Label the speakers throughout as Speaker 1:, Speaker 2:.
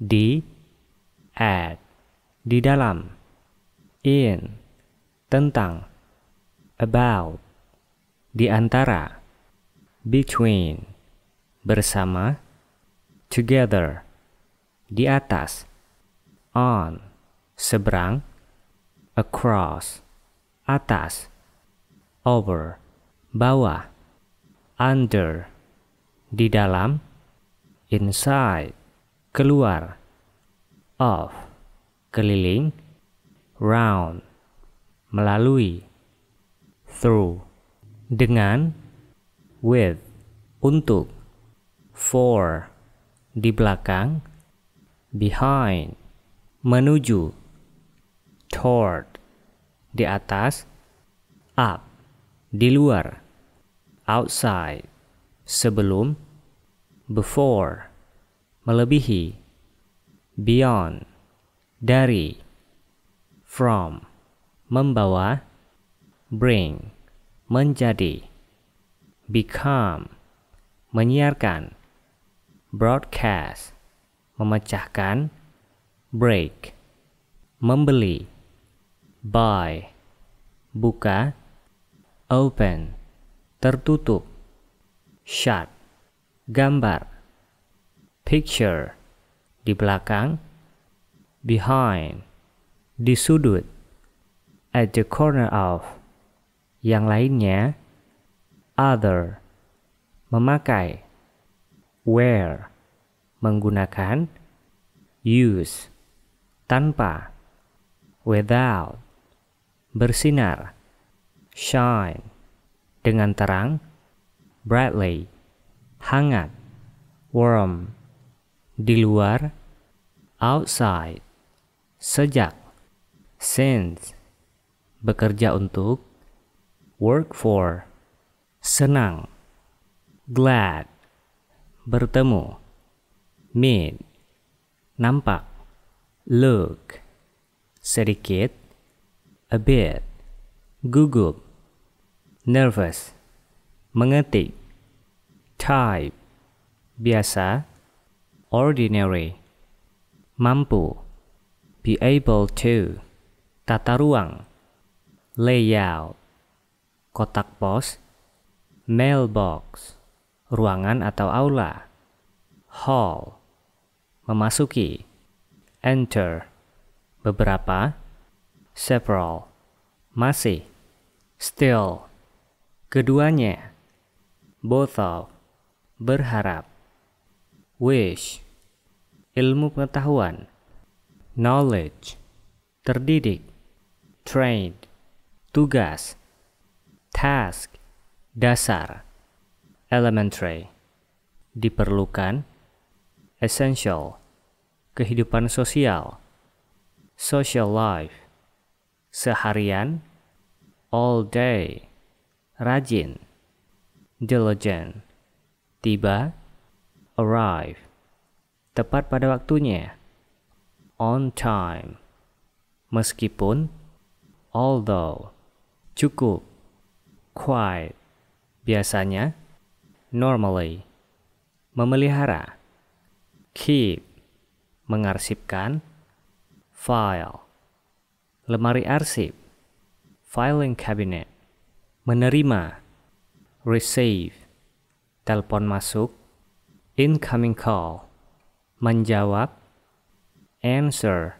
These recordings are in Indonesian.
Speaker 1: di at di dalam in tentang about di antara between bersama together di atas on seberang across atas over bawah under di dalam inside keluar of keliling round melalui through dengan with untuk for di belakang behind menuju toward di atas up di luar outside sebelum before melebihi, beyond, dari, from, membawa, bring, menjadi, become, menyiarkan, broadcast, memecahkan, break, membeli, buy, buka, open, tertutup, shut, gambar, picture di belakang behind di sudut at the corner of yang lainnya other memakai wear menggunakan use tanpa without bersinar shine dengan terang brightly hangat warm di luar, outside, sejak, since, bekerja untuk, work for, senang, glad, bertemu, meet, nampak, look, sedikit, a bit, gugup, nervous, mengetik, type, biasa, ordinary, mampu, be able to, tata ruang, layout, kotak pos, mailbox, ruangan atau aula, hall, memasuki, enter, beberapa, several, masih, still, keduanya, both of, berharap, wish, ilmu pengetahuan, knowledge, terdidik, trained, tugas, task, dasar, elementary, diperlukan, essential, kehidupan sosial, social life, seharian, all day, rajin, diligent, tiba, arrive tepat pada waktunya, on time, meskipun, although, cukup, quite, biasanya, normally, memelihara, keep, mengarsipkan, file, lemari arsip, filing cabinet, menerima, receive, telepon masuk, incoming call, Menjawab Answer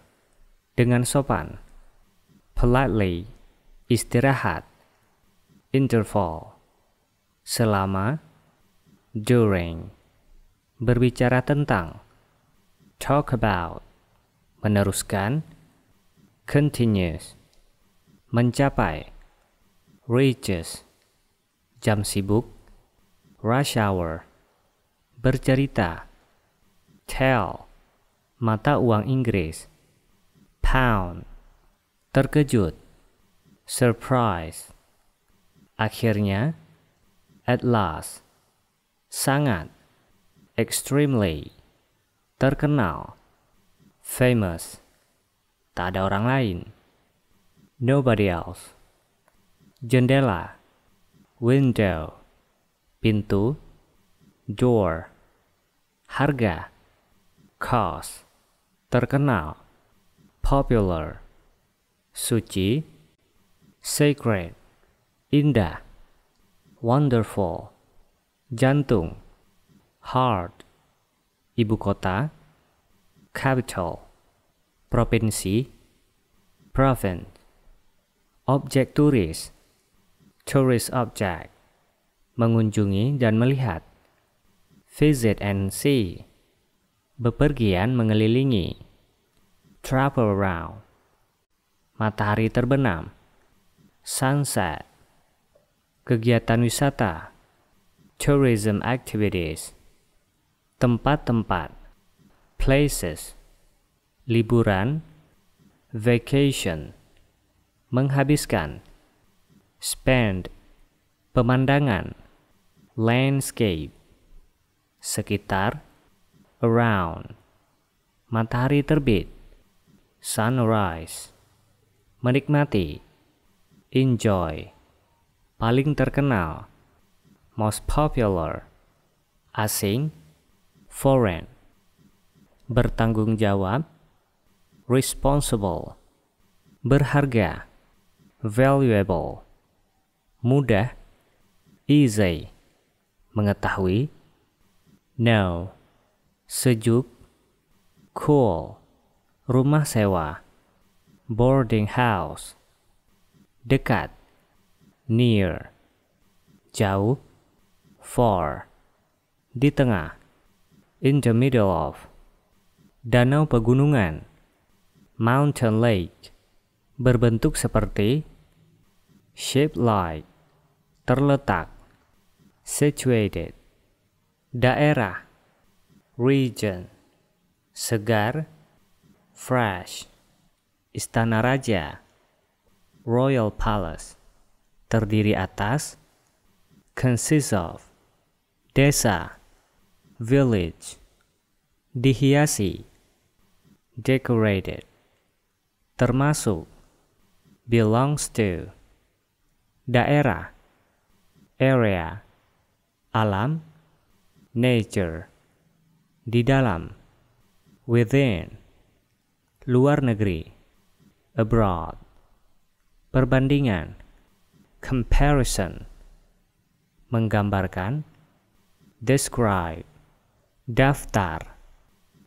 Speaker 1: Dengan sopan Politely Istirahat Interval Selama During Berbicara tentang Talk about Meneruskan continuous Mencapai Reaches Jam sibuk Rush hour Bercerita Tell, mata uang Inggris. Pound, terkejut. Surprise. Akhirnya, at last. Sangat, extremely. Terkenal, famous. Tak ada orang lain. Nobody else. Jendela, window. Pintu, door. Harga, Khas Terkenal Popular Suci Sacred Indah Wonderful Jantung Heart Ibu kota Capital Provinsi Province Objek turis Tourist object Mengunjungi dan melihat Visit and see Bepergian mengelilingi. Travel around. Matahari terbenam. Sunset. Kegiatan wisata. Tourism activities. Tempat-tempat. Places. Liburan. Vacation. Menghabiskan. Spend. Pemandangan. Landscape. Sekitar around matahari terbit sunrise menikmati enjoy paling terkenal most popular asing foreign bertanggung jawab responsible berharga valuable mudah easy mengetahui know sejuk, cool, rumah sewa, boarding house, dekat, near, jauh, far, di tengah, in the middle of, danau pegunungan, mountain lake, berbentuk seperti, shaped like, terletak, situated, daerah, region segar fresh istana raja royal palace terdiri atas consists of desa village dihiasi decorated termasuk belongs to daerah area alam nature di dalam, within, luar negeri, abroad, perbandingan, comparison, menggambarkan, describe, daftar,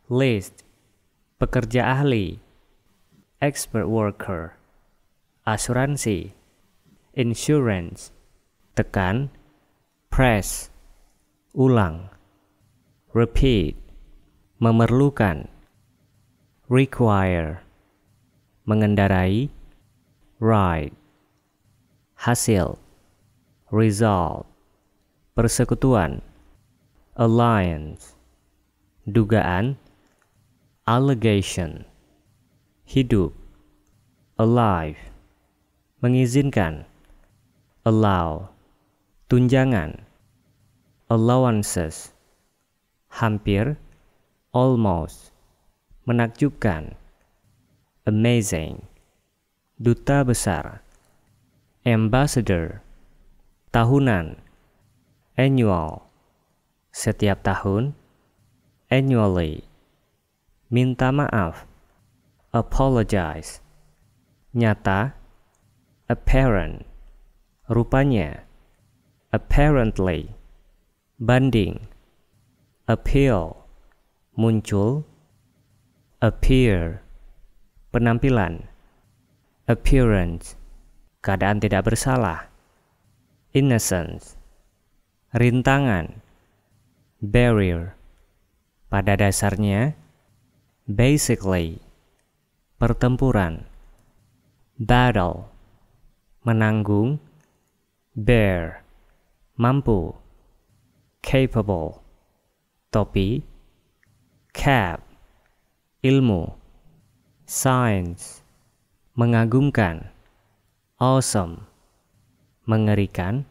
Speaker 1: list, pekerja ahli, expert worker, asuransi, insurance, tekan, press, ulang, repeat memerlukan require mengendarai ride hasil result persekutuan alliance dugaan allegation hidup alive mengizinkan allow tunjangan allowances hampir almost, menakjubkan, amazing, duta besar, ambassador, tahunan, annual, setiap tahun, annually, minta maaf, apologize, nyata, apparent, rupanya, apparently, banding, appeal, muncul appear penampilan appearance keadaan tidak bersalah innocence rintangan barrier pada dasarnya basically pertempuran battle menanggung bear mampu capable topi cap ilmu science mengagumkan awesome mengerikan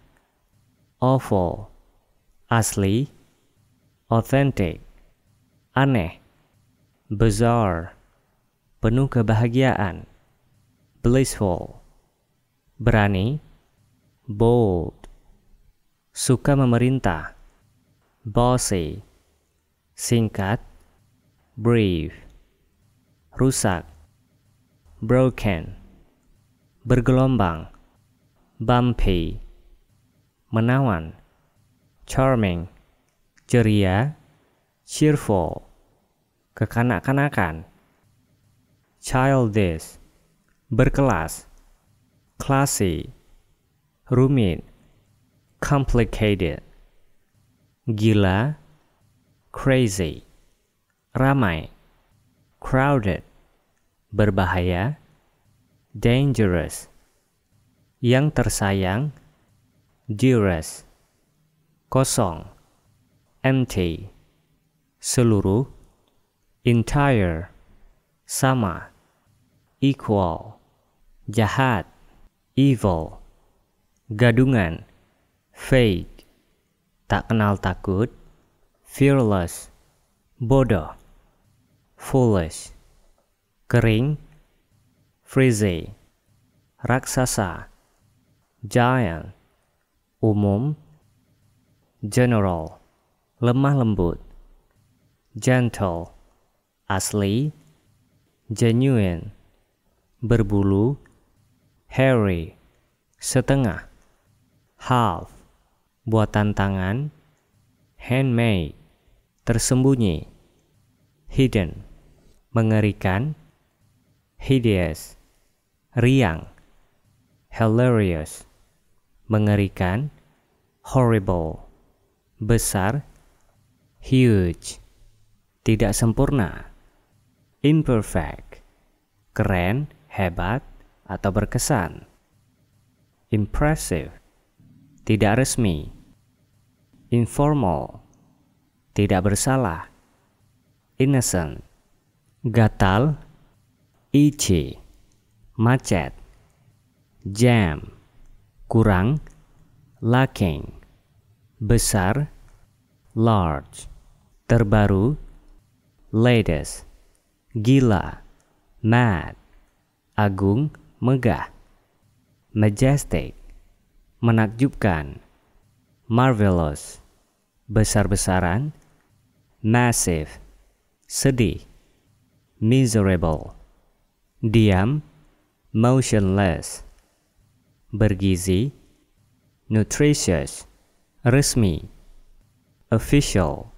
Speaker 1: awful asli authentic aneh bizarre penuh kebahagiaan blissful berani bold suka memerintah bossy singkat brave, rusak, broken, bergelombang, bumpy, menawan, charming, ceria, cheerful, kekanak-kanakan, childish, berkelas, classy, rumit, complicated, gila, crazy ramai, crowded, berbahaya, dangerous, yang tersayang, dearest, kosong, empty, seluruh, entire, sama, equal, jahat, evil, gadungan, fake, tak kenal takut, fearless, bodoh foolish, kering, frizzy, raksasa, giant, umum, general, lemah lembut, gentle, asli, genuine, berbulu, hairy, setengah, half, buatan tangan, handmade, tersembunyi, hidden mengerikan, hideous, riang, hilarious, mengerikan, horrible, besar, huge, tidak sempurna, imperfect, keren, hebat, atau berkesan, impressive, tidak resmi, informal, tidak bersalah, innocent, gatal, IC, macet, jam, kurang, lacking, besar, large, terbaru, latest, gila, mad, agung, megah, majestic, menakjubkan, marvelous, besar-besaran, massive, sedih, miserable, diam, motionless, bergizi, nutritious, resmi, official,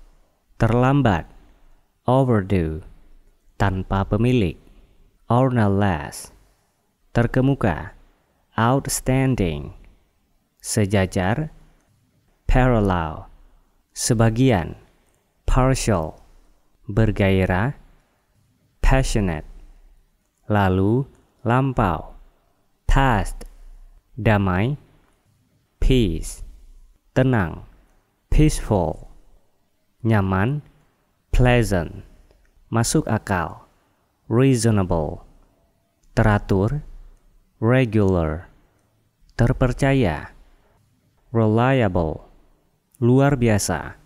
Speaker 1: terlambat, overdue, tanpa pemilik, ornaless, terkemuka, outstanding, sejajar, parallel, sebagian, partial, bergairah, passionate. Lalu, lampau. Past, damai. Peace, tenang. Peaceful, nyaman. Pleasant, masuk akal. Reasonable, teratur. Regular, terpercaya. Reliable, luar biasa.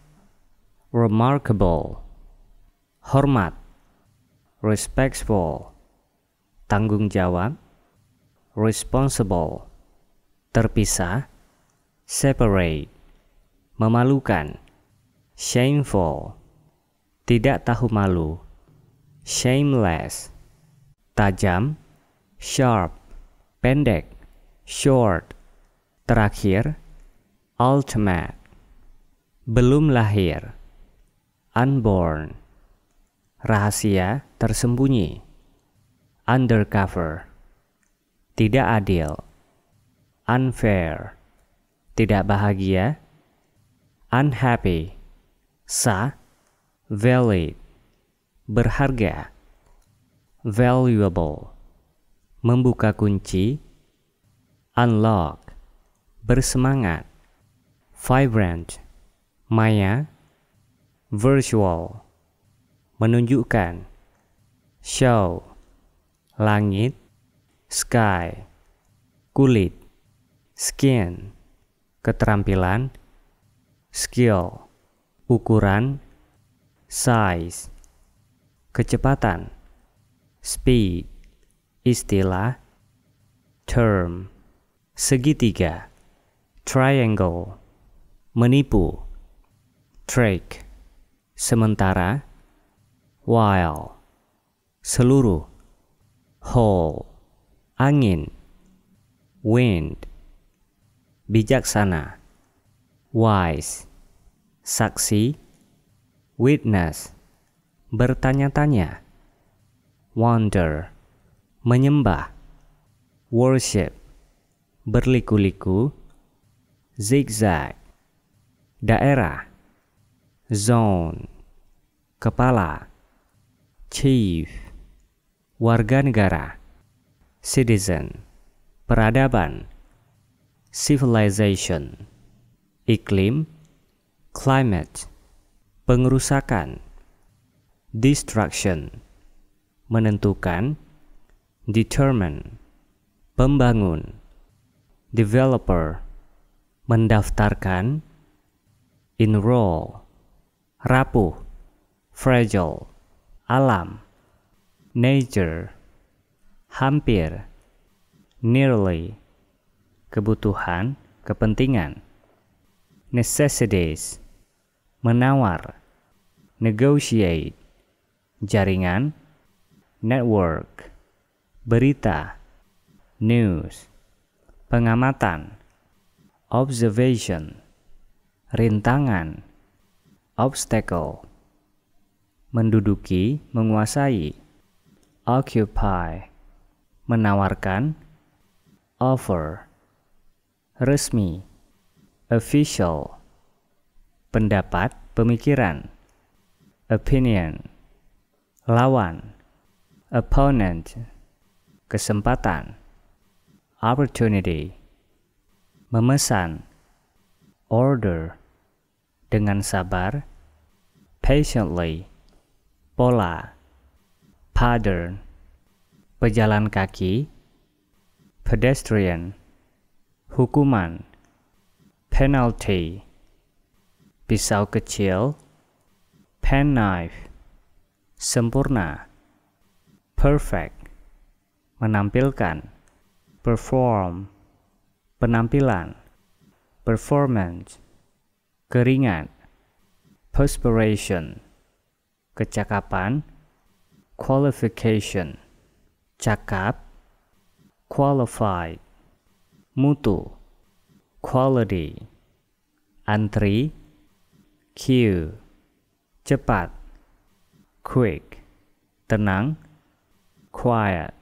Speaker 1: Remarkable, hormat respectful, tanggung jawab, responsible, terpisah, separate, memalukan, shameful, tidak tahu malu, shameless, tajam, sharp, pendek, short, terakhir, ultimate, belum lahir, unborn rahasia tersembunyi, undercover, tidak adil, unfair, tidak bahagia, unhappy, sah, valid, berharga, valuable, membuka kunci, unlock, bersemangat, vibrant, maya, virtual menunjukkan show langit sky kulit skin keterampilan skill ukuran size kecepatan speed istilah term segitiga triangle menipu trick sementara while seluruh whole angin wind bijaksana wise saksi witness bertanya-tanya wonder menyembah worship berliku-liku zigzag daerah zone kepala chief warga negara citizen peradaban civilization iklim climate pengerusakan destruction menentukan determine pembangun developer mendaftarkan enroll rapuh fragile alam, nature, hampir, nearly, kebutuhan, kepentingan, necessities, menawar, negotiate, jaringan, network, berita, news, pengamatan, observation, rintangan, obstacle menduduki, menguasai. Occupy, menawarkan. Offer, resmi. Official, pendapat, pemikiran. Opinion, lawan. Opponent, kesempatan. Opportunity, memesan. Order, dengan sabar. Patiently, pola, pattern, pejalan kaki, pedestrian, hukuman, penalty, pisau kecil, penknife, sempurna, perfect, menampilkan, perform, penampilan, performance, keringat, perspiration, kecakapan, qualification, cakap, qualified, mutu, quality, antri, queue, cepat, quick, tenang, quiet,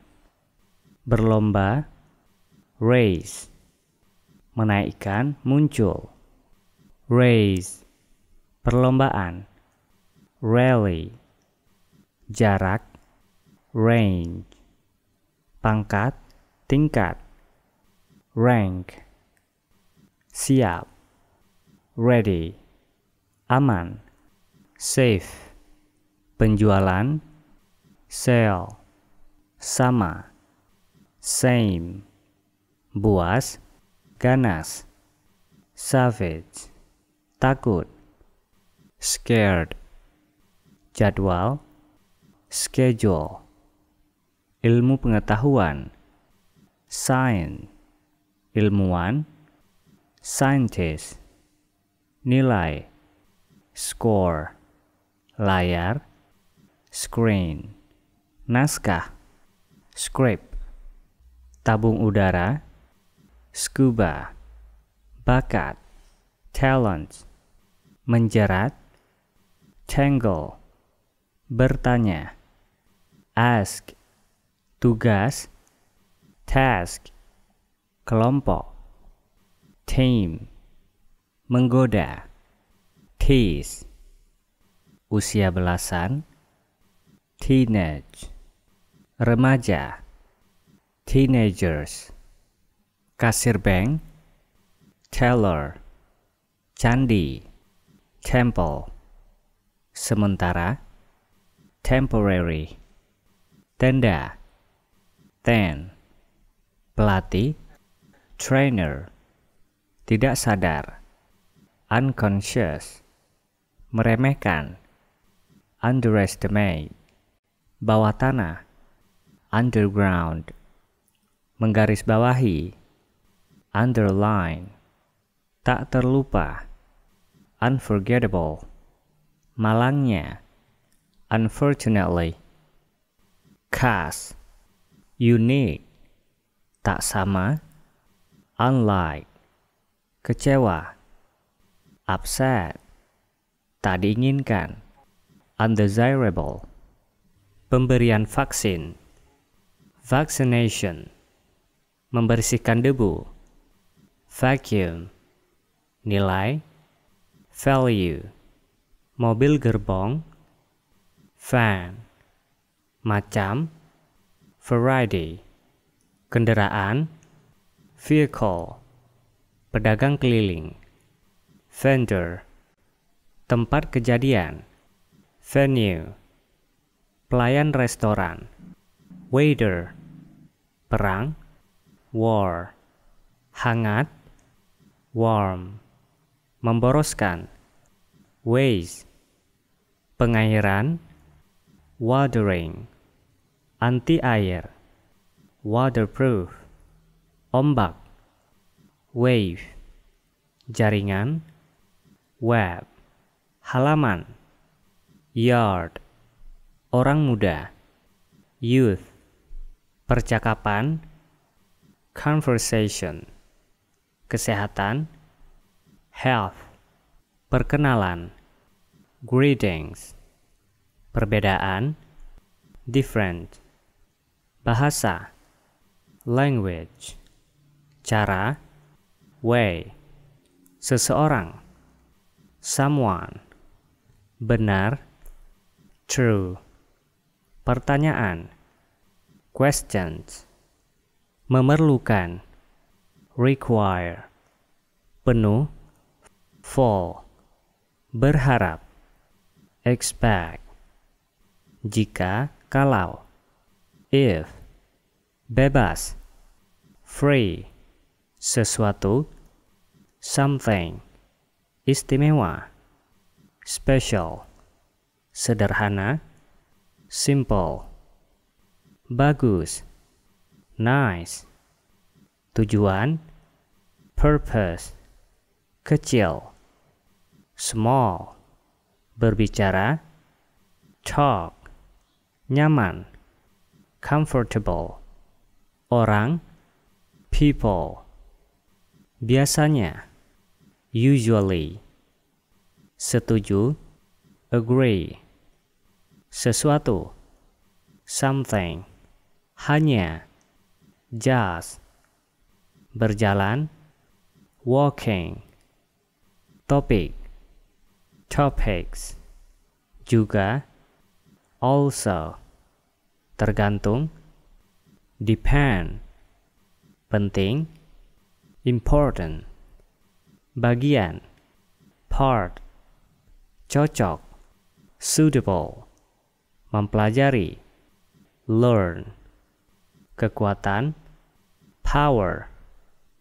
Speaker 1: berlomba, race, menaikkan, muncul, raise, perlombaan, rally jarak range pangkat tingkat rank siap ready aman safe penjualan sale, sama same buas ganas savage takut scared jadwal, schedule, ilmu pengetahuan, sign, ilmuwan, scientist, nilai, score, layar, screen, naskah, script, tabung udara, scuba, bakat, talent, menjerat, tangle, bertanya. Ask, tugas. Task, kelompok. team, menggoda. Tease, usia belasan. Teenage, remaja. Teenagers, kasir bank. Teller, candi. Temple, sementara temporary tenda ten pelatih trainer tidak sadar unconscious meremehkan underestimate bawah tanah underground menggarisbawahi underline tak terlupa unforgettable malangnya unfortunately cast, unique tak sama unlike kecewa upset tak diinginkan undesirable pemberian vaksin vaccination membersihkan debu vacuum nilai value mobil gerbong van macam variety kendaraan vehicle pedagang keliling vendor tempat kejadian venue pelayan restoran waiter perang war hangat warm memboroskan waste pengairan watering, anti air, waterproof, ombak, wave, jaringan, web, halaman, yard, orang muda, youth, percakapan, conversation, kesehatan, health, perkenalan, greetings perbedaan, different, bahasa, language, cara, way, seseorang, someone, benar, true, pertanyaan, questions, memerlukan, require, penuh, full, berharap, expect jika, kalau. If, bebas. Free, sesuatu. Something, istimewa. Special, sederhana. Simple, bagus. Nice, tujuan. Purpose, kecil. Small, berbicara. Talk, nyaman, comfortable, orang, people, biasanya, usually, setuju, agree, sesuatu, something, hanya, just, berjalan, walking, topik, topics, juga, also, tergantung depend penting important bagian part cocok suitable mempelajari learn kekuatan power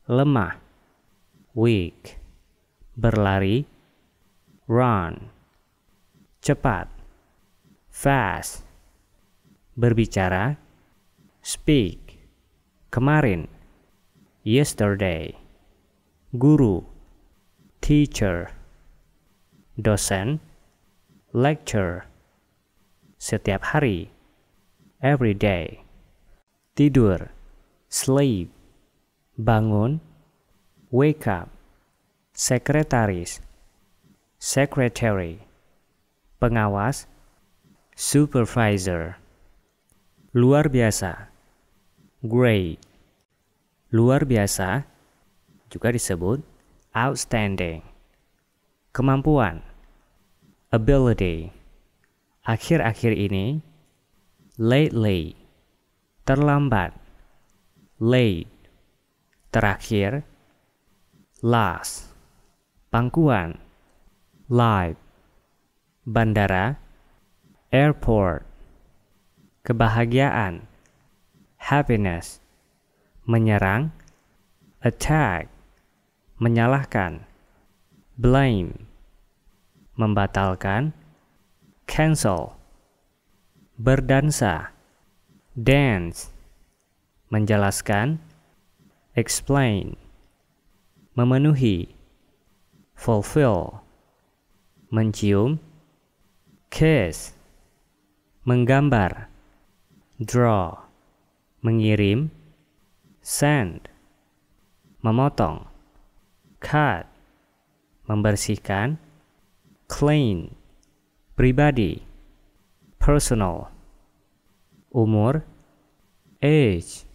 Speaker 1: lemah weak berlari run cepat fast berbicara speak kemarin yesterday guru teacher dosen lecture setiap hari every day tidur sleep bangun wake up sekretaris secretary pengawas supervisor luar biasa. Great. Luar biasa juga disebut outstanding. Kemampuan ability. Akhir-akhir ini lately terlambat. Late terakhir last pangkuan live bandara airport kebahagiaan, happiness, menyerang, attack, menyalahkan, blame, membatalkan, cancel, berdansa, dance, menjelaskan, explain, memenuhi, fulfill, mencium, kiss, menggambar, draw mengirim send, memotong cut membersihkan clean pribadi personal umur age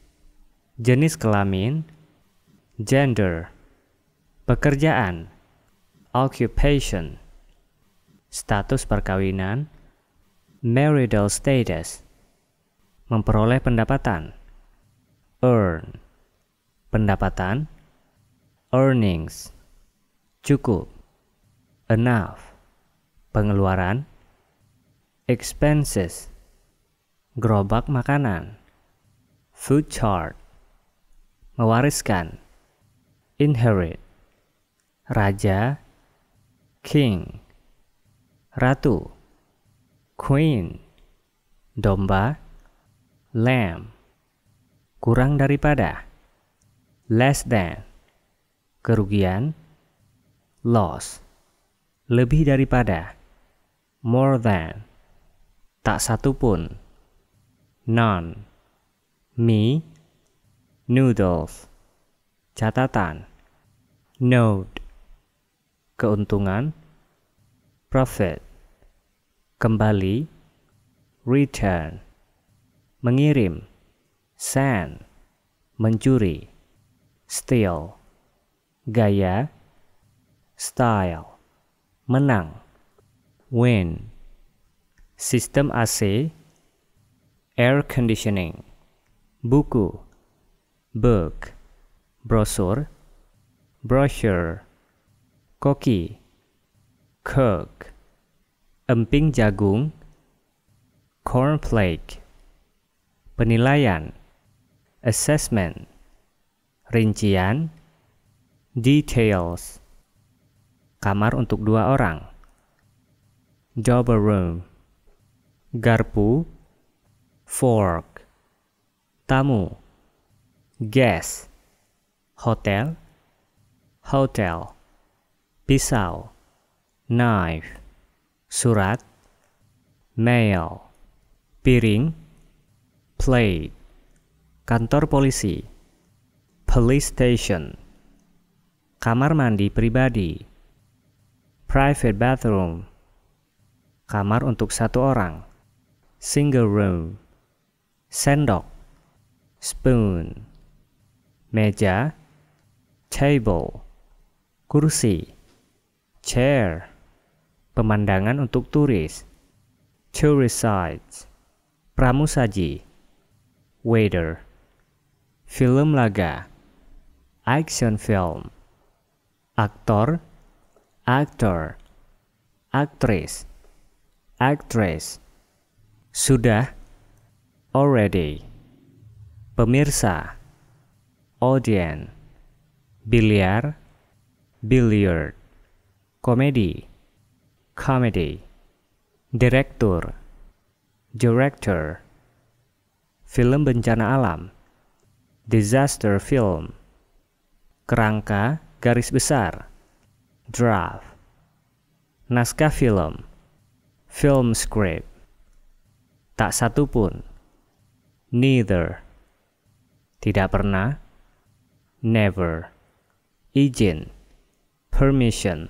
Speaker 1: jenis kelamin gender pekerjaan occupation status perkawinan marital status memperoleh pendapatan. Earn, pendapatan. Earnings, cukup. Enough, pengeluaran. Expenses, gerobak makanan. Food chart, mewariskan. Inherit, raja. King, ratu. Queen, domba lamb kurang daripada less than kerugian loss lebih daripada more than tak satu pun none me noodles catatan note keuntungan profit kembali return mengirim, send, mencuri, steal, gaya, style, menang, win, sistem AC, air conditioning, buku, book, brosur, brochure, koki, cook, emping jagung, cornflake, penilaian, assessment, rincian, details, kamar untuk dua orang, double room, garpu, fork, tamu, guest, hotel, hotel, pisau, knife, surat, mail, piring, play kantor polisi police station kamar mandi pribadi private bathroom kamar untuk satu orang single room sendok spoon meja table kursi chair pemandangan untuk turis tourist sites pramusaji Waiter, Film laga Action film Aktor Aktor Aktris aktris, Sudah Already Pemirsa Audience Biliar Billiard Komedi Comedy Direktur Director film bencana alam, disaster film, kerangka garis besar, draft, naskah film, film script, tak satu pun, neither, tidak pernah, never, izin, permission,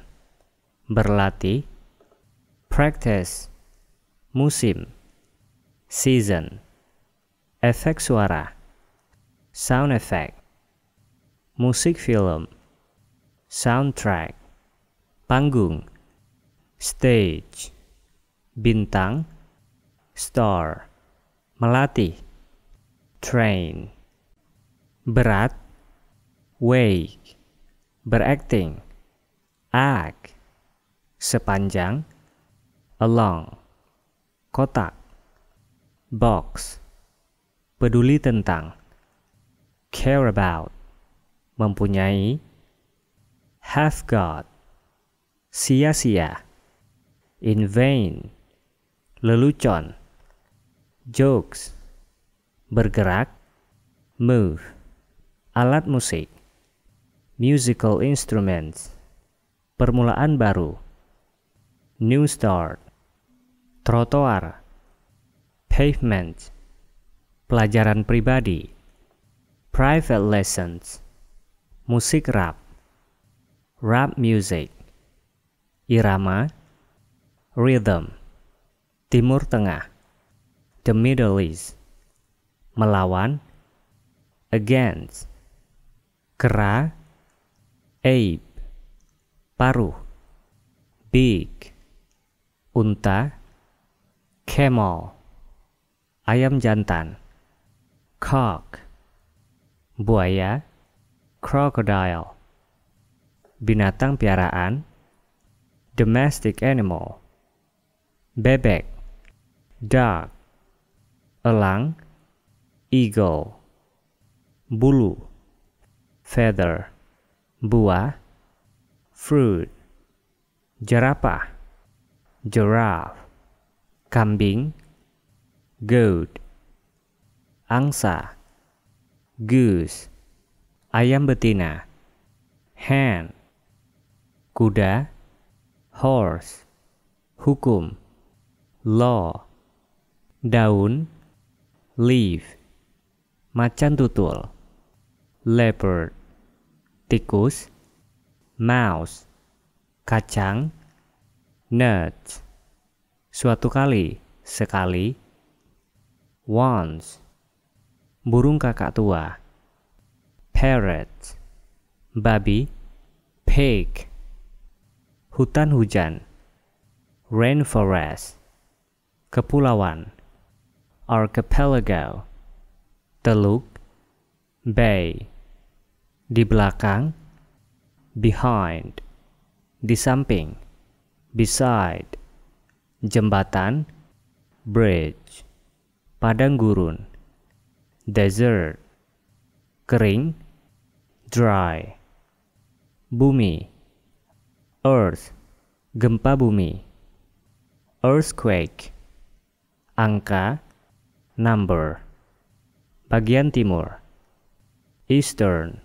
Speaker 1: berlatih, practice, musim, season efek suara, sound effect, musik film, soundtrack, panggung, stage, bintang, star, melatih, train, berat, wake, berakting, act, sepanjang, along, kotak, box peduli tentang, care about, mempunyai, have got, sia-sia, in vain, lelucon, jokes, bergerak, move, alat musik, musical instruments, permulaan baru, new start, trotoar, pavement, pelajaran pribadi, private lessons, musik rap, rap music, irama, rhythm, timur tengah, the middle east, melawan, against, kera, ape, paruh, big, unta, camel, ayam jantan. Cock Buaya Crocodile Binatang piaraan Domestic animal Bebek dog, Elang Eagle Bulu Feather Buah Fruit Jerapah Giraffe Kambing Goat angsa, goose, ayam betina, hen, kuda, horse, hukum, law, daun, leaf, macan tutul, leopard, tikus, mouse, kacang, nuts, suatu kali, sekali, once, burung kakak tua parrot babi pig hutan hujan rainforest kepulauan archipelago teluk bay di belakang behind di samping beside jembatan bridge padang gurun desert kering dry bumi earth gempa bumi earthquake angka number bagian timur eastern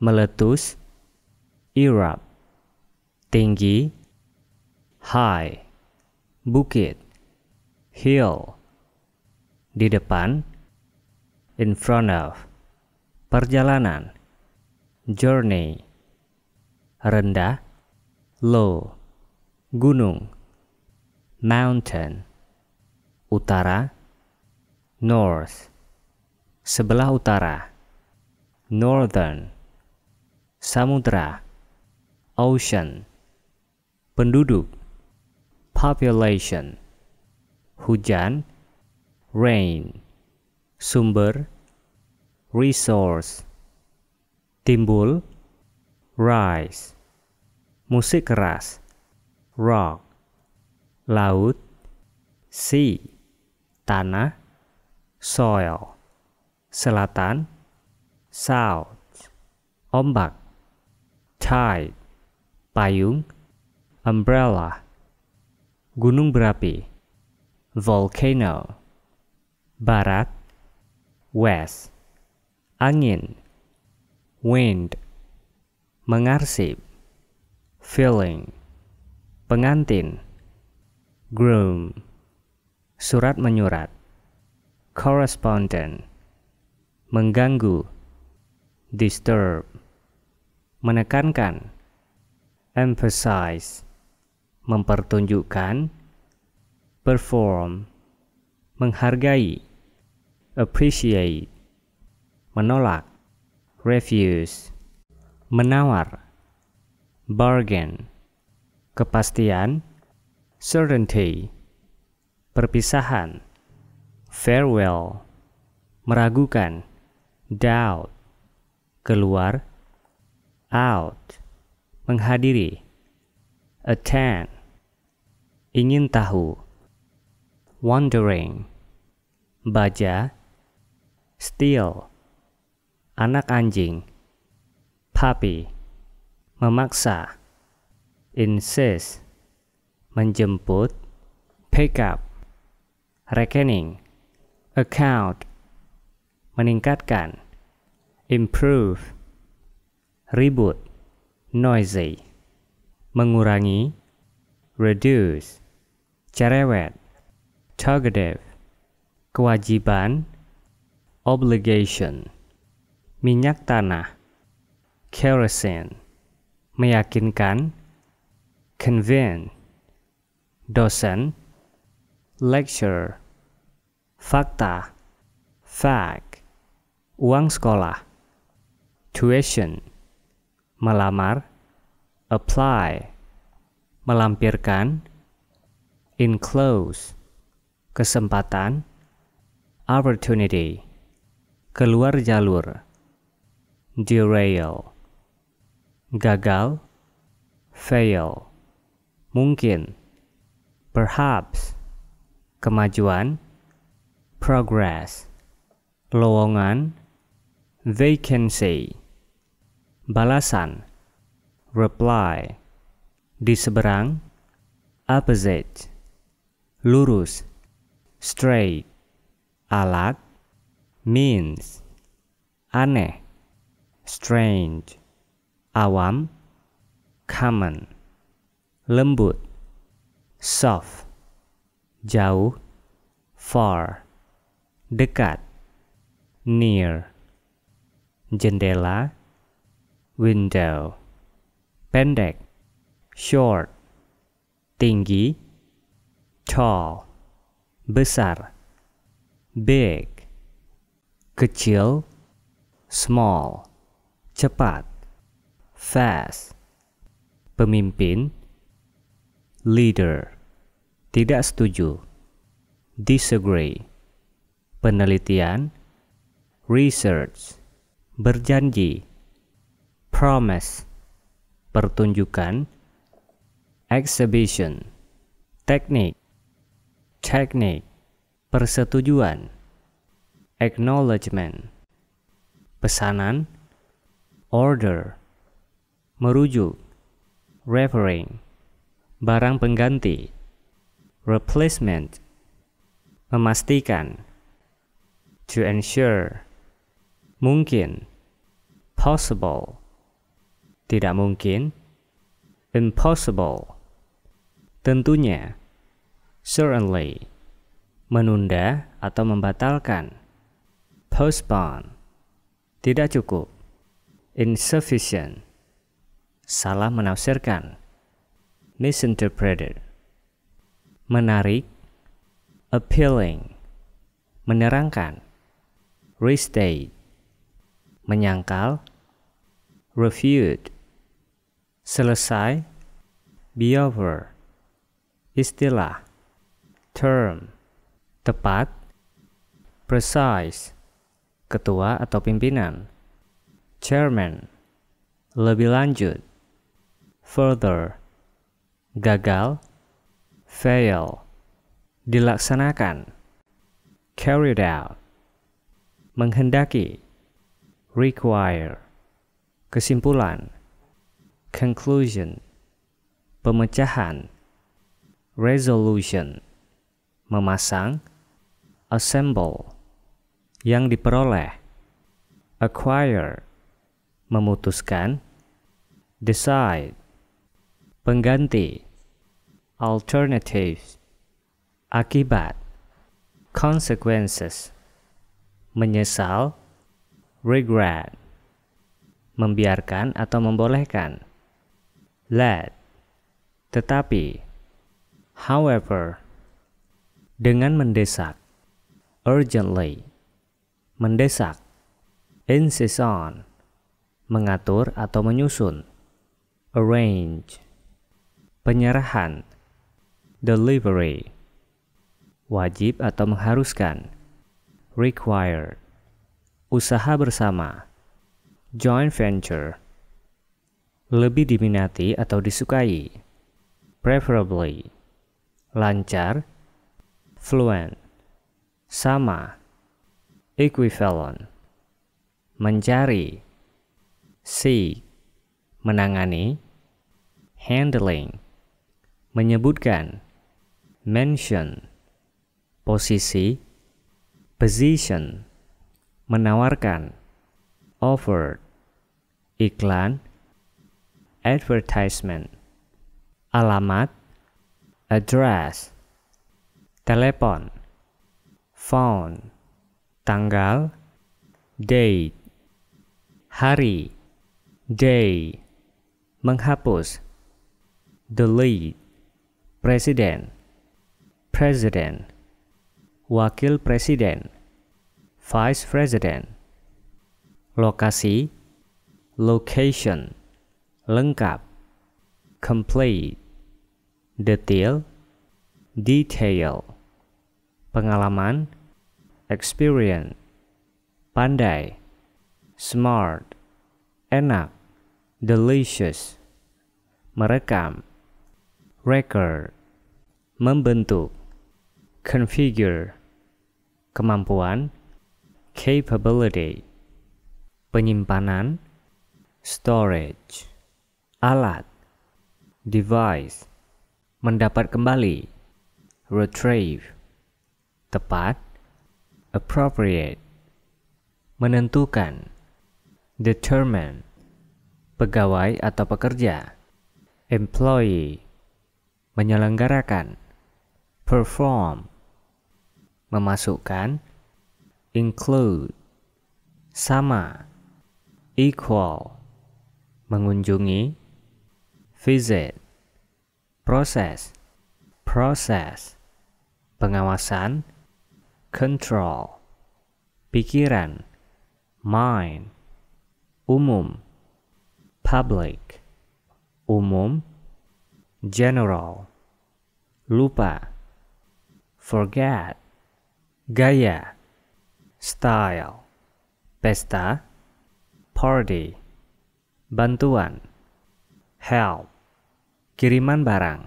Speaker 1: meletus erupt tinggi high bukit hill di depan in front of perjalanan journey rendah low gunung mountain utara north sebelah utara northern samudra ocean penduduk population hujan rain sumber resource timbul rise musik keras rock laut sea tanah soil selatan south ombak tide payung umbrella gunung berapi volcano barat west angin wind mengarsip feeling pengantin groom surat menyurat correspondent mengganggu disturb menekankan emphasize mempertunjukkan perform menghargai appreciate, menolak, refuse, menawar, bargain, kepastian, certainty, perpisahan, farewell, meragukan, doubt, keluar, out, menghadiri, attend, ingin tahu, wondering, baca, steal, anak anjing, puppy, memaksa, insist, menjemput, pick up, rekening, account, meningkatkan, improve, ribut, noisy, mengurangi, reduce, cerewet, targetive kewajiban, obligation, minyak tanah, kerosene, meyakinkan, convince, dosen, lecture, fakta, fact, uang sekolah, tuition, melamar, apply, melampirkan, enclose, kesempatan, opportunity keluar jalur, derail, gagal, fail, mungkin, perhaps, kemajuan, progress, lowongan, vacancy, balasan, reply, di seberang, opposite, lurus, straight, alat, means aneh strange awam common lembut soft jauh far dekat near jendela window pendek short tinggi tall besar big kecil small cepat fast pemimpin leader tidak setuju disagree penelitian research berjanji promise pertunjukan exhibition teknik teknik persetujuan acknowledgement, pesanan, order, merujuk, referring, barang pengganti, replacement, memastikan, to ensure, mungkin, possible, tidak mungkin, impossible, tentunya, certainly, menunda atau membatalkan. Postpone. Tidak cukup. Insufficient. Salah menafsirkan. Misinterpreted. Menarik. Appealing. Menerangkan. Restate. Menyangkal. refute, Selesai. Be over. Istilah. Term. Tepat. Precise ketua atau pimpinan, chairman, lebih lanjut, further, gagal, fail, dilaksanakan, carried out, menghendaki, require, kesimpulan, conclusion, pemecahan, resolution, memasang, assemble, yang diperoleh acquire memutuskan decide pengganti alternatives akibat consequences menyesal regret membiarkan atau membolehkan let tetapi however dengan mendesak urgently mendesak, incessant, mengatur atau menyusun, arrange, penyerahan, delivery, wajib atau mengharuskan, required, usaha bersama, joint venture, lebih diminati atau disukai, preferably, lancar, fluent, sama, equivalent mencari seek menangani handling menyebutkan mention posisi position menawarkan offer iklan advertisement alamat address telepon phone tanggal date hari day menghapus delete presiden president wakil presiden vice president lokasi location lengkap complete detail detail pengalaman experience, pandai, smart, enak, delicious, merekam, record, membentuk, configure, kemampuan, capability, penyimpanan, storage, alat, device, mendapat kembali, retrieve, tepat, appropriate, menentukan, determine, pegawai atau pekerja, employee, menyelenggarakan, perform, memasukkan, include, sama, equal, mengunjungi, visit, proses, proses, pengawasan, control, pikiran, mind, umum, public, umum, general, lupa, forget, gaya, style, pesta, party, bantuan, help, kiriman barang,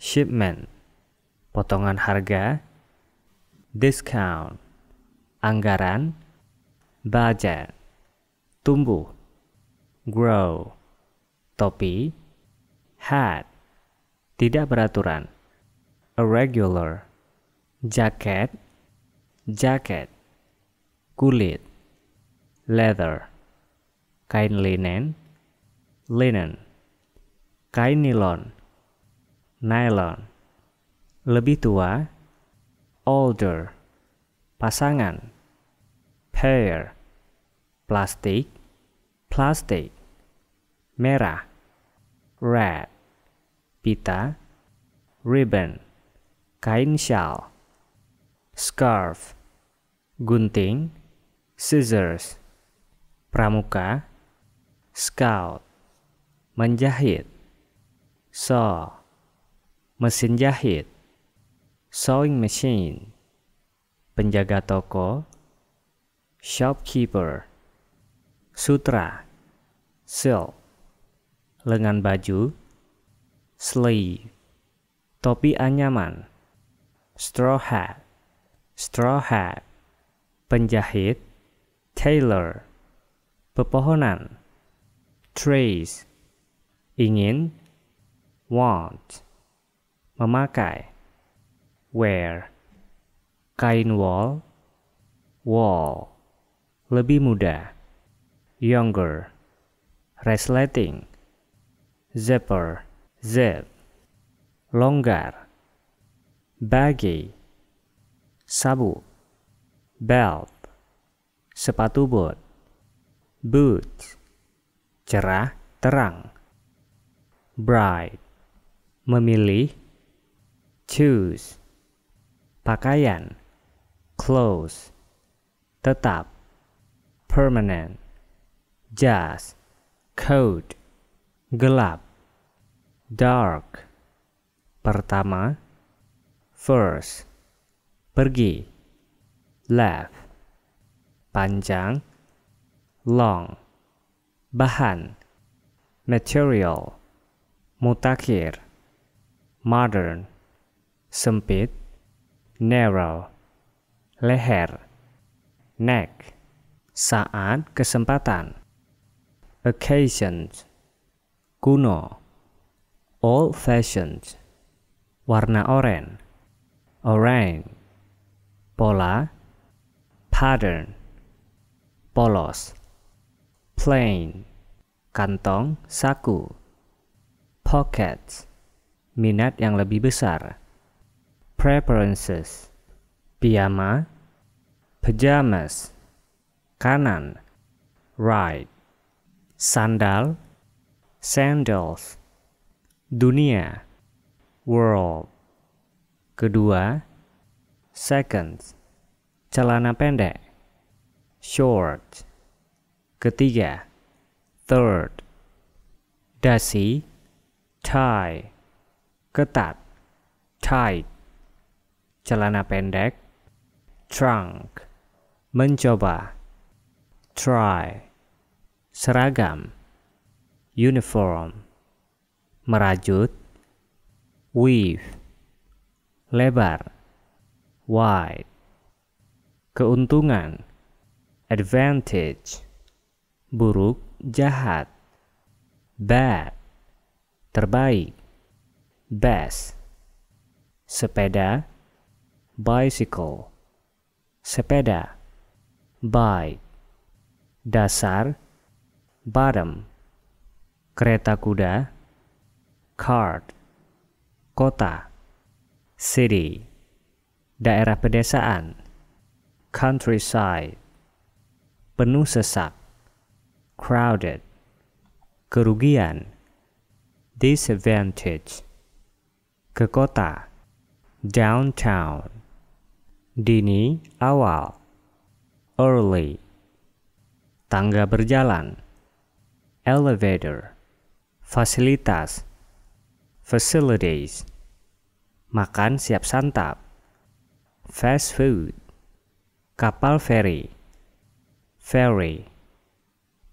Speaker 1: shipment, potongan harga, discount, anggaran, budget, tumbuh, grow, topi, hat, tidak beraturan, irregular, jaket, jaket, kulit, leather, kain linen, linen, kain nilon, nylon, lebih tua, older pasangan pair, plastik plastik merah red pita ribbon kain shawl scarf gunting scissors pramuka scout menjahit saw mesin jahit sewing machine, penjaga toko, shopkeeper, sutra, silk, lengan baju, sleeve, topi anyaman, straw hat, straw hat, penjahit, tailor, pepohonan, trees, ingin, want, memakai where kain wall wall lebih muda younger resleting zipper zip longgar baggy sabuk belt sepatu bot boots cerah terang bright memilih choose pakaian, clothes, tetap, permanent, jas, coat, gelap, dark, pertama, first, pergi, left, panjang, long, bahan, material, mutakhir, modern, sempit, narrow, leher, neck, saat kesempatan, occasions, kuno, old fashioned, warna oranye, orange, pola, pattern, polos, plain, kantong, saku, pocket, minat yang lebih besar preferences piyama pajamas kanan right sandal sandals dunia world kedua seconds celana pendek short ketiga third dasi tie ketat tight celana pendek, trunk, mencoba, try, seragam, uniform, merajut, weave, lebar, wide, keuntungan, advantage, buruk, jahat, bad, terbaik, best, sepeda, bicycle sepeda bike dasar bottom kereta kuda cart kota city daerah pedesaan countryside penuh sesak crowded kerugian disadvantage ke kota downtown dini awal, early, tangga berjalan, elevator, fasilitas, facilities, makan siap santap, fast food, kapal feri, ferry,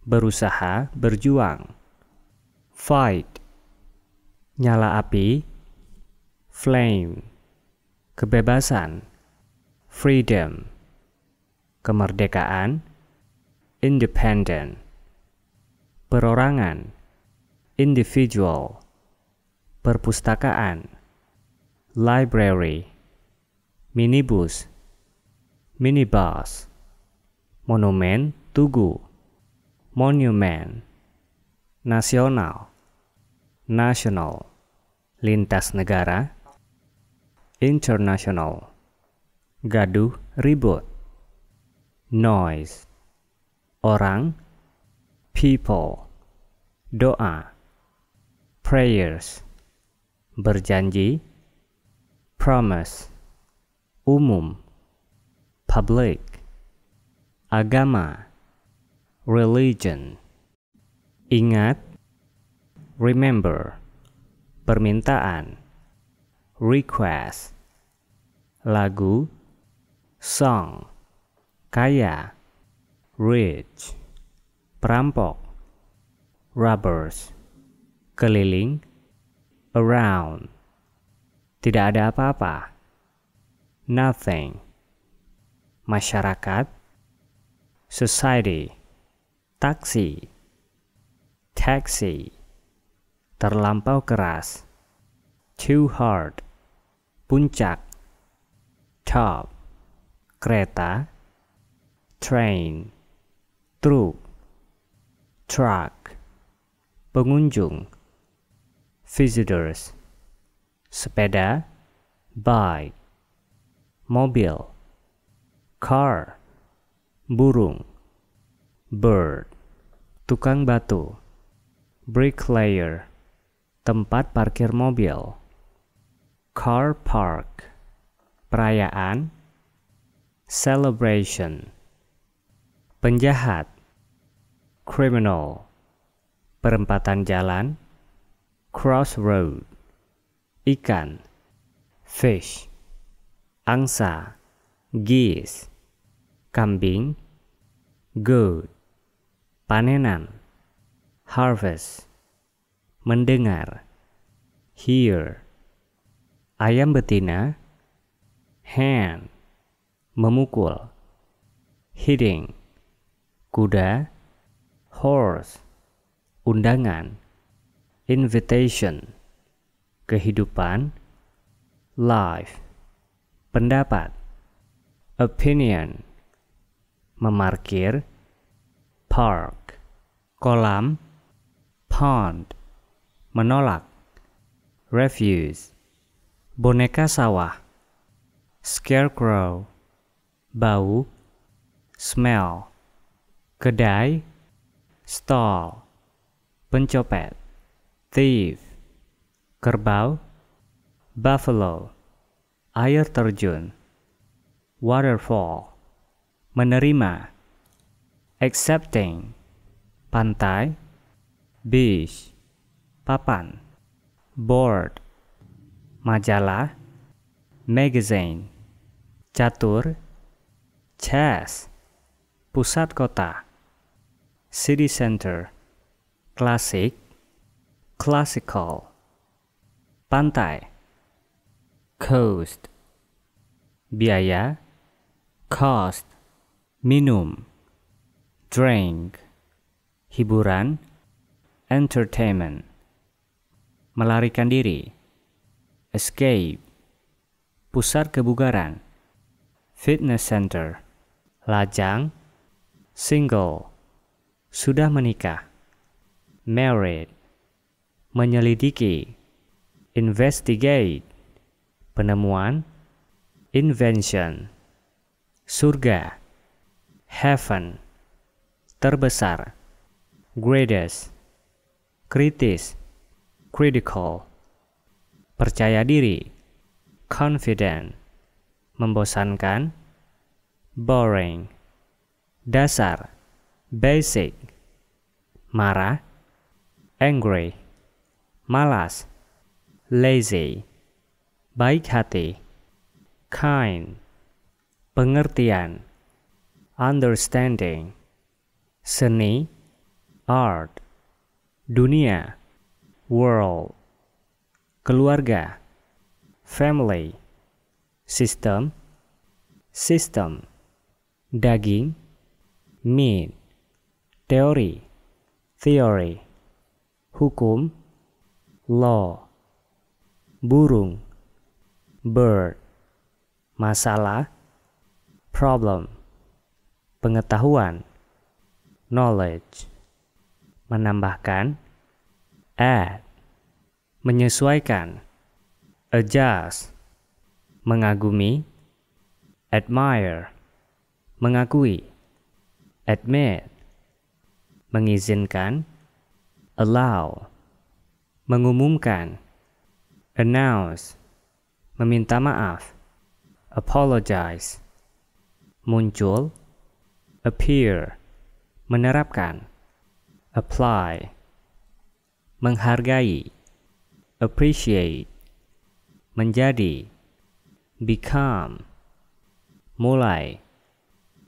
Speaker 1: berusaha berjuang, fight, nyala api, flame, kebebasan freedom kemerdekaan independent perorangan individual perpustakaan library minibus minibus monumen tugu monumen nasional national lintas negara international gaduh, ribut. Noise, orang, people, doa, prayers, berjanji, promise, umum, public, agama, religion. Ingat, remember, permintaan, request, lagu, song kaya rich perampok robbers, keliling around tidak ada apa-apa nothing masyarakat society taksi taxi terlampau keras too hard puncak top kereta train truk truck pengunjung visitors sepeda bike mobil car burung bird tukang batu bricklayer tempat parkir mobil car park perayaan celebration penjahat criminal perempatan jalan crossroad ikan fish angsa geese kambing goat panenan harvest mendengar hear ayam betina hand memukul hitting kuda horse undangan invitation kehidupan life pendapat opinion memarkir park kolam pond menolak refuse boneka sawah scarecrow bau, smell, kedai, stall, pencopet, thief, kerbau, buffalo, air terjun, waterfall, menerima, accepting, pantai, beach, papan, board, majalah, magazine, catur, Chess Pusat kota City center Klasik Classical Pantai Coast Biaya Cost Minum Drink Hiburan Entertainment Melarikan diri Escape Pusat kebugaran Fitness Center lajang, single, sudah menikah, married, menyelidiki, investigate, penemuan, invention, surga, heaven, terbesar, greatest, kritis, critical, percaya diri, confident, membosankan, boring, dasar, basic, marah, angry, malas, lazy, baik hati, kind, pengertian, understanding, seni, art, dunia, world, keluarga, family, system, system daging, meat, teori, theory, hukum, law, burung, bird, masalah, problem, pengetahuan, knowledge, menambahkan, add, menyesuaikan, adjust, mengagumi, admire mengakui, admit, mengizinkan, allow, mengumumkan, announce, meminta maaf, apologize, muncul, appear, menerapkan, apply, menghargai, appreciate, menjadi, become, mulai,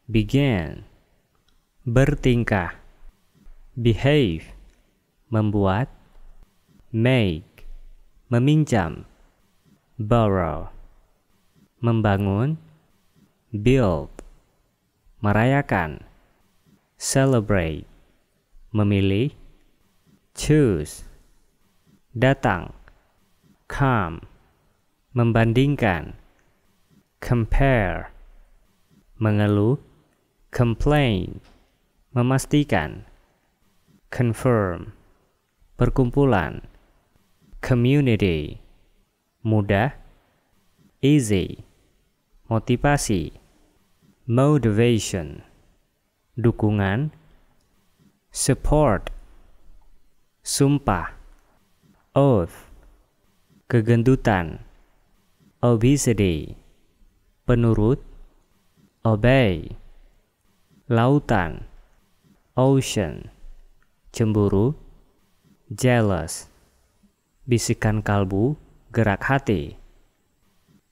Speaker 1: begin bertingkah behave membuat make meminjam borrow membangun build merayakan celebrate memilih choose datang come membandingkan compare mengeluh complain, memastikan, confirm, perkumpulan, community, mudah, easy, motivasi, motivation, dukungan, support, sumpah, oath, kegendutan, obesity, penurut, obey lautan, ocean, cemburu, jealous, bisikan kalbu, gerak hati,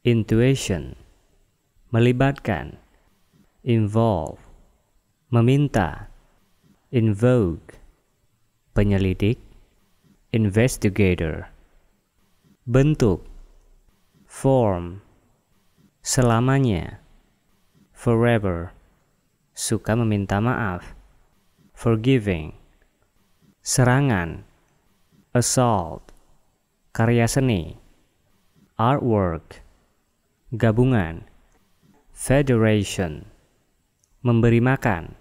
Speaker 1: intuition, melibatkan, involve, meminta, invoke, penyelidik, investigator, bentuk, form, selamanya, forever suka meminta maaf, forgiving, serangan, assault, karya seni, artwork, gabungan, federation, memberi makan,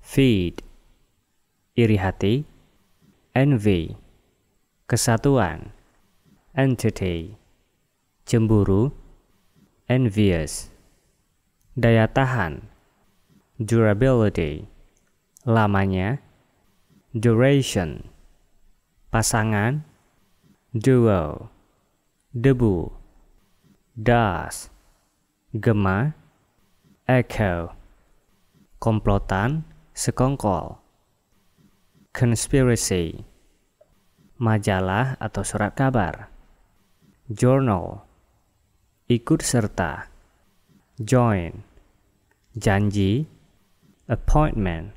Speaker 1: feed, iri hati, envy, kesatuan, entity, cemburu, envious, daya tahan, durability, lamanya, duration, pasangan, duo, debu, dust, gema, echo, komplotan, sekongkol, conspiracy, majalah atau surat kabar, journal, ikut serta, join, janji, appointment,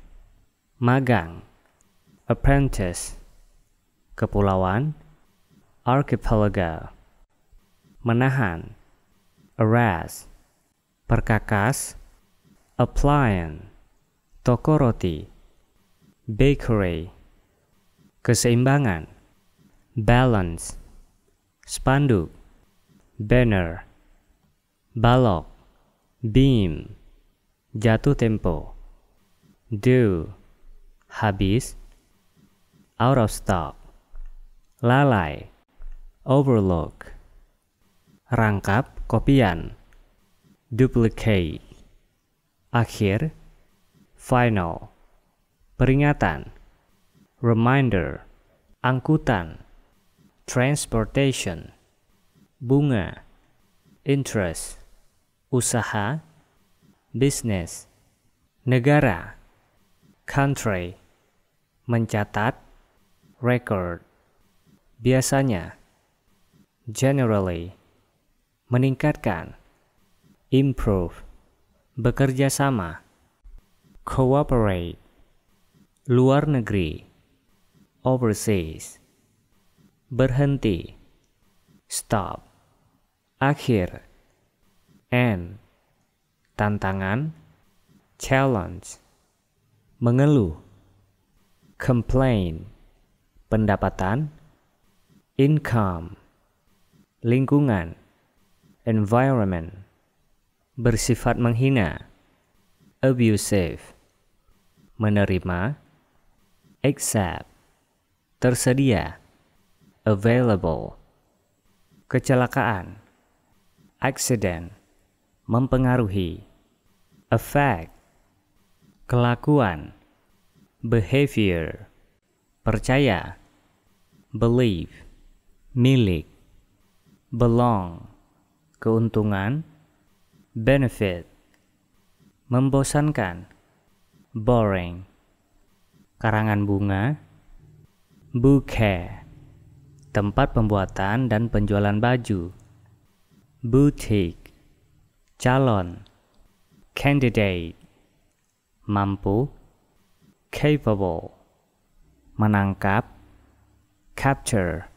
Speaker 1: magang, apprentice, kepulauan, archipelago, menahan, arrest, perkakas, appliance, toko roti, bakery, keseimbangan, balance, spanduk, banner, balok, beam, jatuh tempo do, habis, out of stock, lalai, overlook, rangkap, kopian, duplicate, akhir, final, peringatan, reminder, angkutan, transportation, bunga, interest, usaha, business, negara, country mencatat record biasanya generally meningkatkan improve bekerja sama cooperate luar negeri overseas berhenti stop akhir end tantangan challenge mengeluh, complain, pendapatan, income, lingkungan, environment, bersifat menghina, abusive, menerima, accept, tersedia, available, kecelakaan, accident, mempengaruhi, affect, kelakuan, behavior, percaya, believe, milik, belong, keuntungan, benefit, membosankan, boring, karangan bunga, bouquet, tempat pembuatan dan penjualan baju, boutique, calon, candidate, mampu capable menangkap capture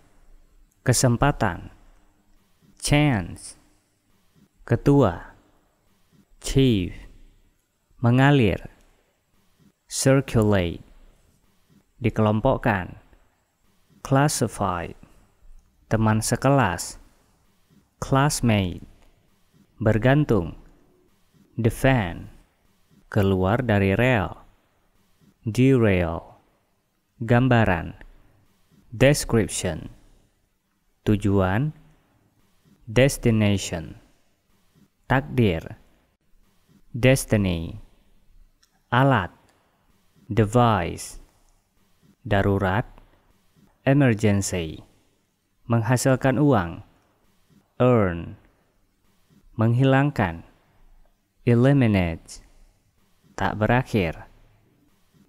Speaker 1: kesempatan chance ketua chief mengalir circulate dikelompokkan classified teman sekelas classmate bergantung defend keluar dari rel. Derail. Gambaran. Description. Tujuan. Destination. Takdir. Destiny. Alat. Device. Darurat. Emergency. Menghasilkan uang. Earn. Menghilangkan. Eliminate tak berakhir.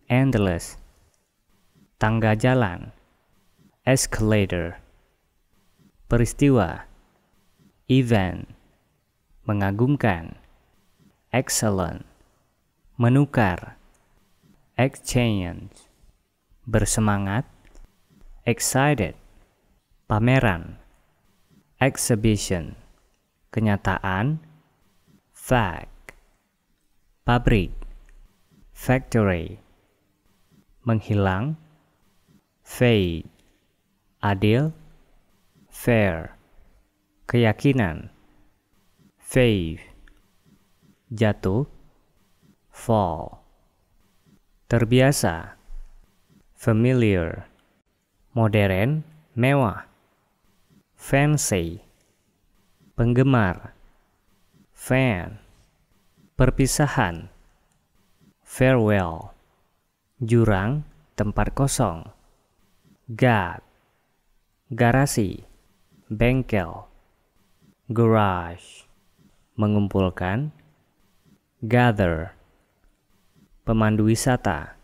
Speaker 1: Endless. Tangga jalan. Escalator. Peristiwa. Event. Mengagumkan. Excellent. Menukar. Exchange. Bersemangat. Excited. Pameran. Exhibition. Kenyataan. Fact. Pabrik Factory Menghilang Fade Adil Fair Keyakinan Faith Jatuh Fall Terbiasa Familiar Modern Mewah Fancy Penggemar Fan Perpisahan farewell, jurang, tempat kosong, Guard, garasi, bengkel, garage, mengumpulkan, gather, pemandu wisata,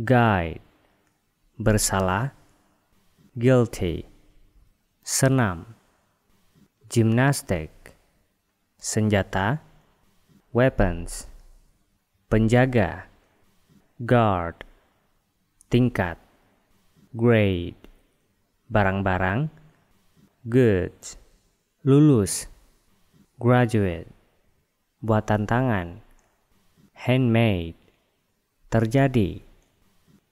Speaker 1: guide, bersalah, guilty, senam, gymnastic, senjata, weapons penjaga guard tingkat grade barang-barang goods lulus graduate buatan tangan handmade terjadi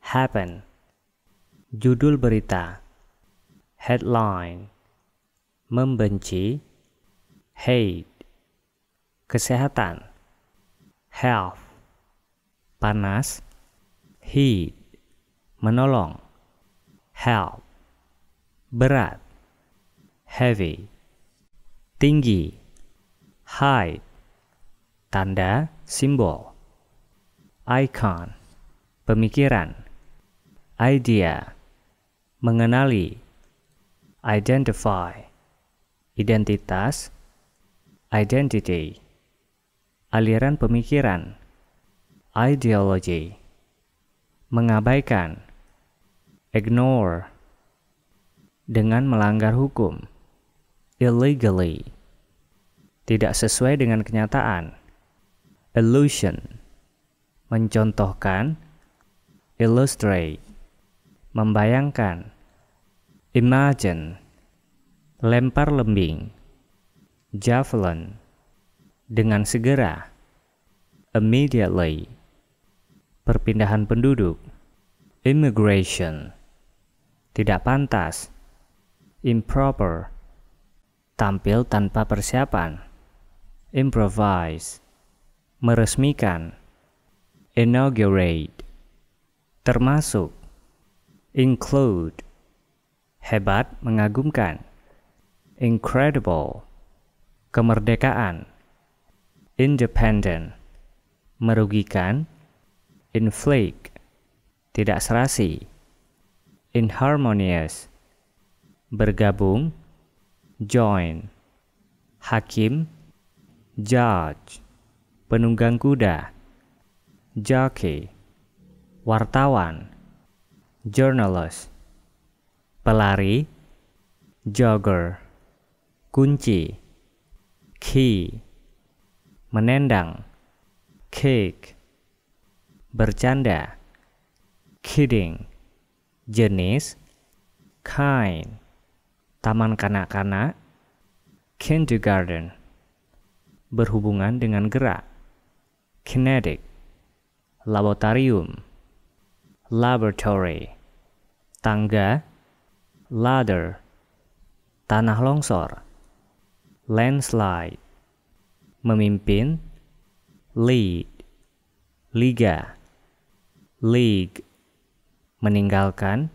Speaker 1: happen judul berita headline membenci hate kesehatan health panas heat menolong help berat heavy tinggi height tanda simbol icon pemikiran idea mengenali identify identitas identity aliran pemikiran ideology mengabaikan ignore dengan melanggar hukum illegally tidak sesuai dengan kenyataan illusion mencontohkan illustrate membayangkan imagine lempar lembing javelin dengan segera immediately perpindahan penduduk, immigration, tidak pantas, improper, tampil tanpa persiapan, improvise, meresmikan, inaugurate, termasuk, include, hebat mengagumkan, incredible, kemerdekaan, independent, merugikan, inflake, tidak serasi, inharmonious, bergabung, join, hakim, judge, penunggang kuda, jockey, wartawan, journalist, pelari, jogger, kunci, key, menendang, cake, bercanda kidding jenis kind taman kanak-kanak kindergarten berhubungan dengan gerak kinetic laboratorium laboratory tangga ladder tanah longsor landslide memimpin lead liga league meninggalkan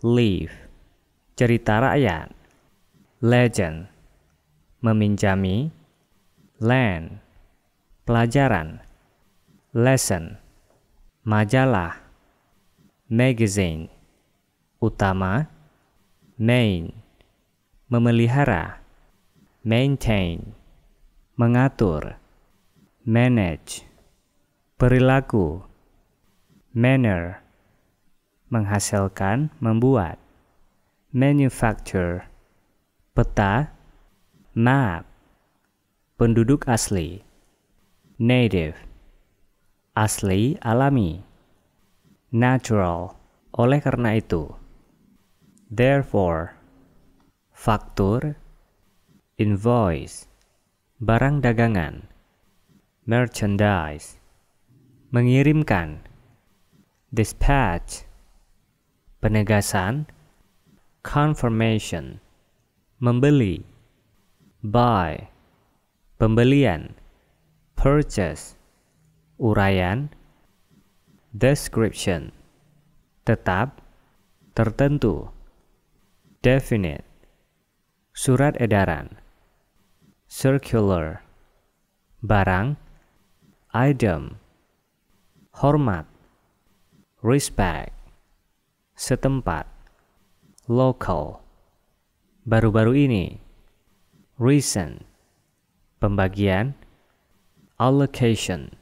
Speaker 1: leave cerita rakyat legend meminjami land pelajaran lesson majalah magazine utama main memelihara maintain mengatur manage perilaku manner menghasilkan, membuat. Manufacture peta, map penduduk asli, native asli alami, natural oleh karena itu. Therefore faktur, invoice barang dagangan, merchandise mengirimkan dispatch penegasan confirmation membeli buy pembelian purchase uraian description tetap tertentu definite surat edaran circular barang item hormat respect, setempat, local, baru-baru ini, recent, pembagian, allocation,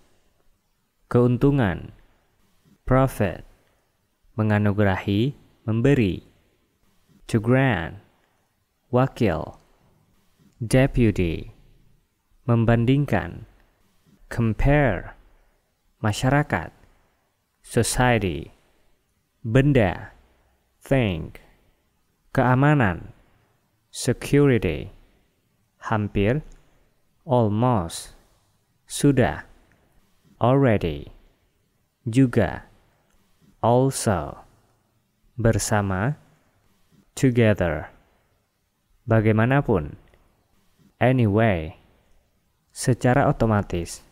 Speaker 1: keuntungan, profit, menganugerahi, memberi, to grant, wakil, deputy, membandingkan, compare, masyarakat, society, benda, thing, keamanan, security, hampir, almost, sudah, already, juga, also, bersama, together, bagaimanapun, anyway, secara otomatis,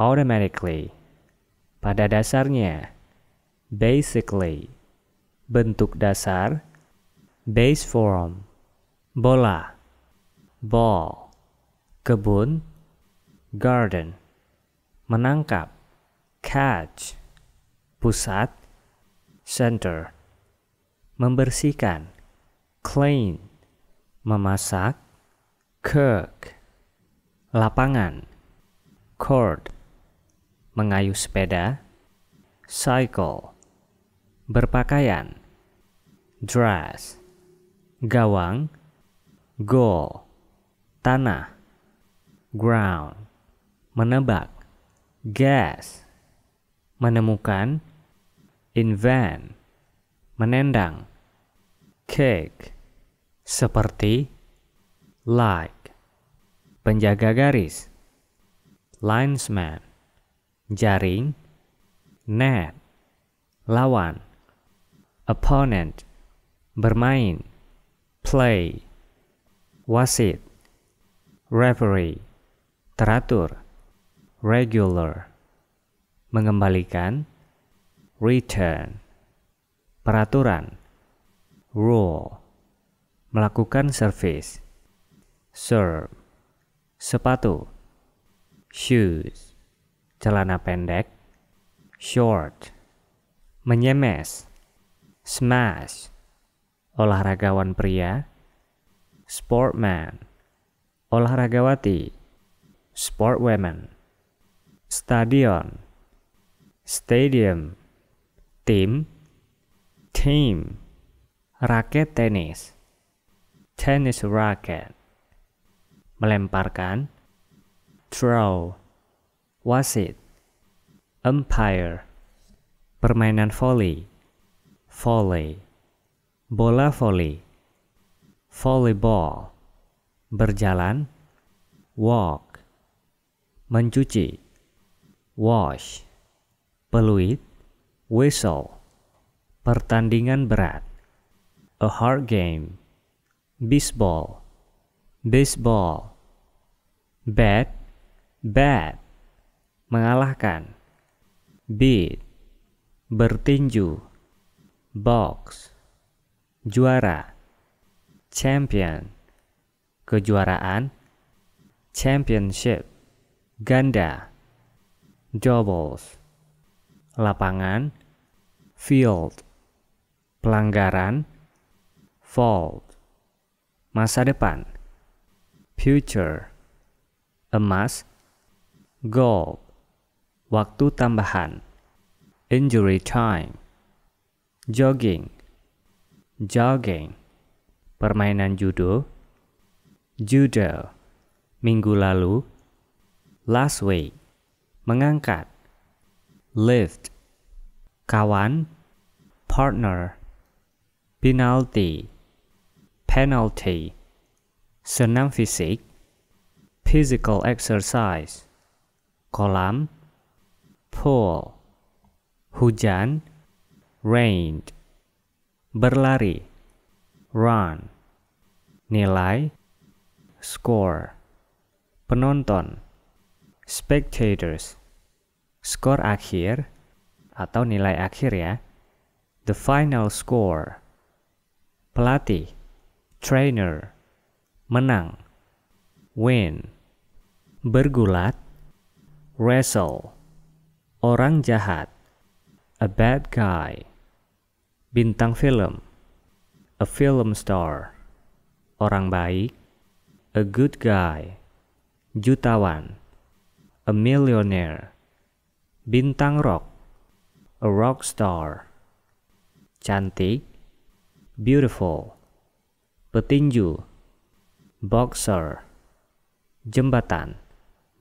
Speaker 1: automatically, pada dasarnya, basically, bentuk dasar, base form, bola, ball, kebun, garden, menangkap, catch, pusat, center, membersihkan, clean, memasak, cook, lapangan, court, mengayuh sepeda, cycle, berpakaian, dress, gawang, goal, tanah, ground, menebak, guess, menemukan, invent, menendang, cake, seperti, like, penjaga garis, linesman, jaring, net, lawan, opponent, bermain, play, wasit, referee, teratur, regular, mengembalikan, return, peraturan, rule, melakukan service, serve, sepatu, shoes celana pendek, short, menyemes, smash, olahragawan pria, sportman, olahragawati, sportwomen, stadion, stadium, tim, team, raket tenis, tennis racket, melemparkan, throw, wasit, umpire, permainan voli, volley, bola voli, volleyball, berjalan, walk, mencuci, wash, peluit, whistle, pertandingan berat, a hard game, baseball, baseball, bat, bat, mengalahkan. Beat, bertinju. Box, juara. Champion, kejuaraan. Championship, ganda. Doubles, lapangan. Field, pelanggaran. Fault, masa depan. Future, emas. Gold, Waktu tambahan. Injury time. Jogging. Jogging. Permainan judo. Judo. Minggu lalu. Last week. Mengangkat. Lift. Kawan. Partner. Penalty. Penalty. Senam fisik. Physical exercise. Kolam pool hujan rain berlari run nilai score penonton spectators skor akhir atau nilai akhir ya the final score pelatih trainer menang win bergulat wrestle Orang jahat. A bad guy. Bintang film. A film star. Orang baik. A good guy. Jutawan. A millionaire. Bintang rock. A rock star. Cantik. Beautiful. Petinju. Boxer. Jembatan.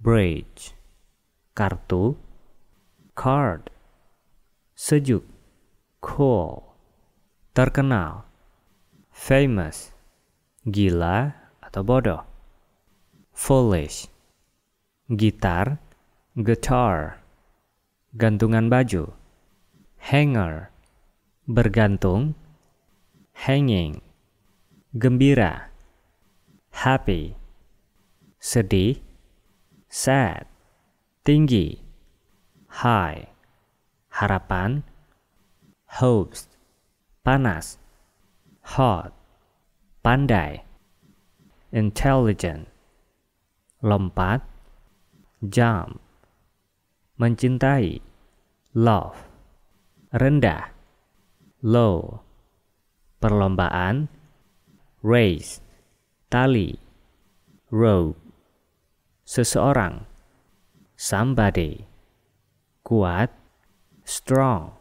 Speaker 1: Bridge. Kartu Card Sejuk Cool Terkenal Famous Gila atau bodoh Foolish Gitar Guitar Gantungan baju Hanger Bergantung Hanging Gembira Happy Sedih Sad Tinggi high, harapan, hopes, panas, hot, pandai, intelligent, lompat, jump, mencintai, love, rendah, low, perlombaan, race, tali, rope, seseorang, somebody kuat, strong,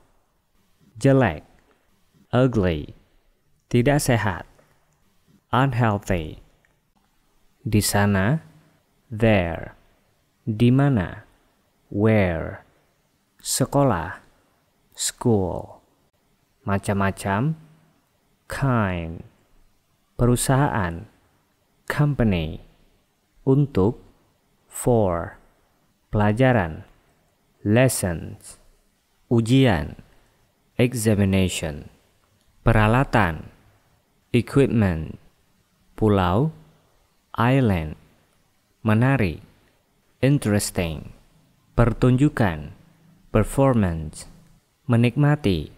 Speaker 1: jelek, ugly, tidak sehat, unhealthy. Di sana, there, di mana, where, sekolah, school, macam-macam, kind, perusahaan, company, untuk, for, pelajaran lessons, ujian, examination, peralatan, equipment, pulau, island, menari, interesting, pertunjukan, performance, menikmati,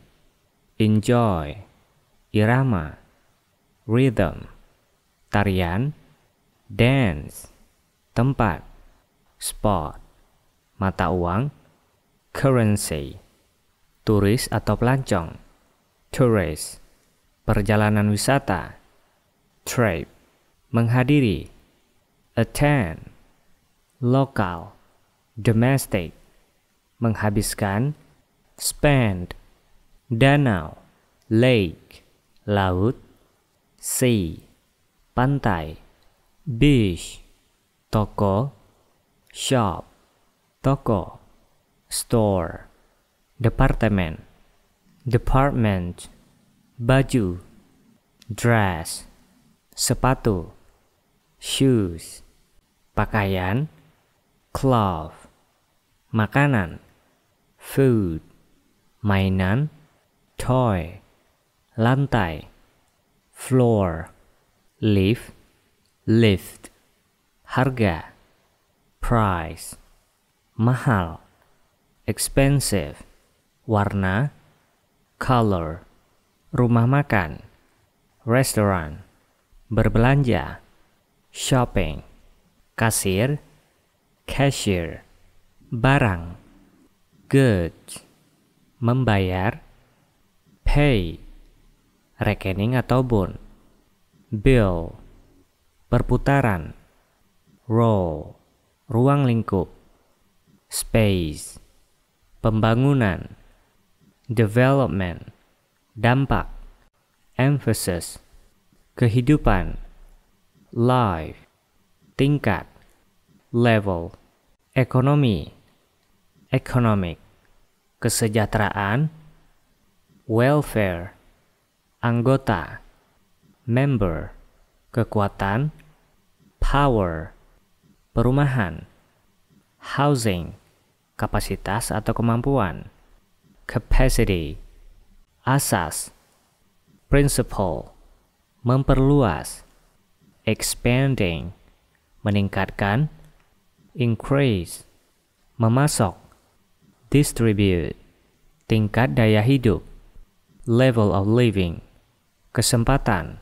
Speaker 1: enjoy, irama, rhythm, tarian, dance, tempat, spot, mata uang, currency, turis atau pelancong, tourist, perjalanan wisata, trip, menghadiri, attend, lokal, domestic, menghabiskan, spend, danau, lake, laut, sea, pantai, beach, toko, shop, toko store, departemen, department, baju, dress, sepatu, shoes, pakaian, cloth, makanan, food, mainan, toy, lantai, floor, lift, lift, harga, price, mahal expensive, warna, color, rumah makan, restaurant, berbelanja, shopping, kasir, cashier, barang, goods, membayar, pay, rekening atau bon, bill, perputaran, roll, ruang lingkup, space, pembangunan, development, dampak, emphasis, kehidupan, life, tingkat, level, ekonomi, economic, kesejahteraan, welfare, anggota, member, kekuatan, power, perumahan, housing, kapasitas atau kemampuan, capacity, asas, principle, memperluas, expanding, meningkatkan, increase, memasok, distribute, tingkat daya hidup, level of living, kesempatan,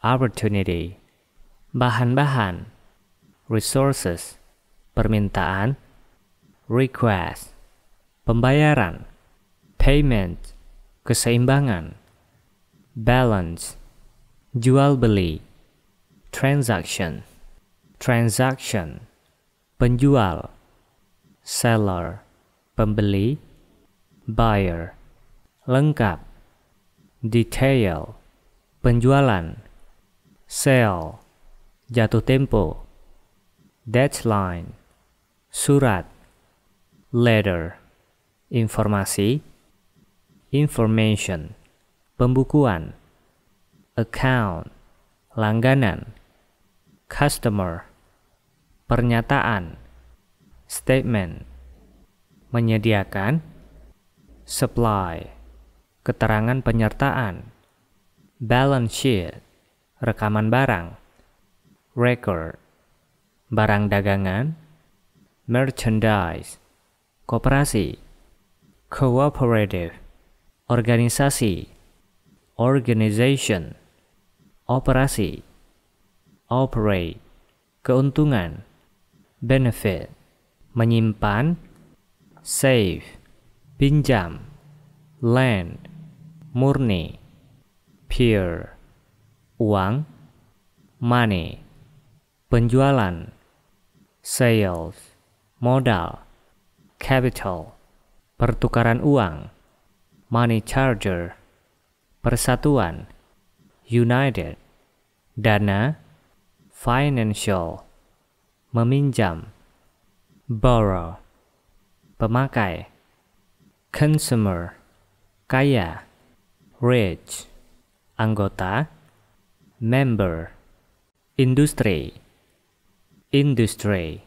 Speaker 1: opportunity, bahan-bahan, resources, permintaan, request, pembayaran, payment, keseimbangan, balance, jual beli, transaction, transaction, penjual, seller, pembeli, buyer, lengkap, detail, penjualan, sale, jatuh tempo, deadline, surat, letter informasi information pembukuan account langganan customer pernyataan statement menyediakan supply keterangan penyertaan balance sheet rekaman barang record barang dagangan merchandise koperasi, cooperative, organisasi, organization, operasi, operate, keuntungan, benefit, menyimpan, save, pinjam, land, murni, Peer uang, money, penjualan, sales, modal, capital, pertukaran uang, money charger, persatuan, united, dana, financial, meminjam, borrow, pemakai, consumer, kaya, rich, anggota, member, industri, industry,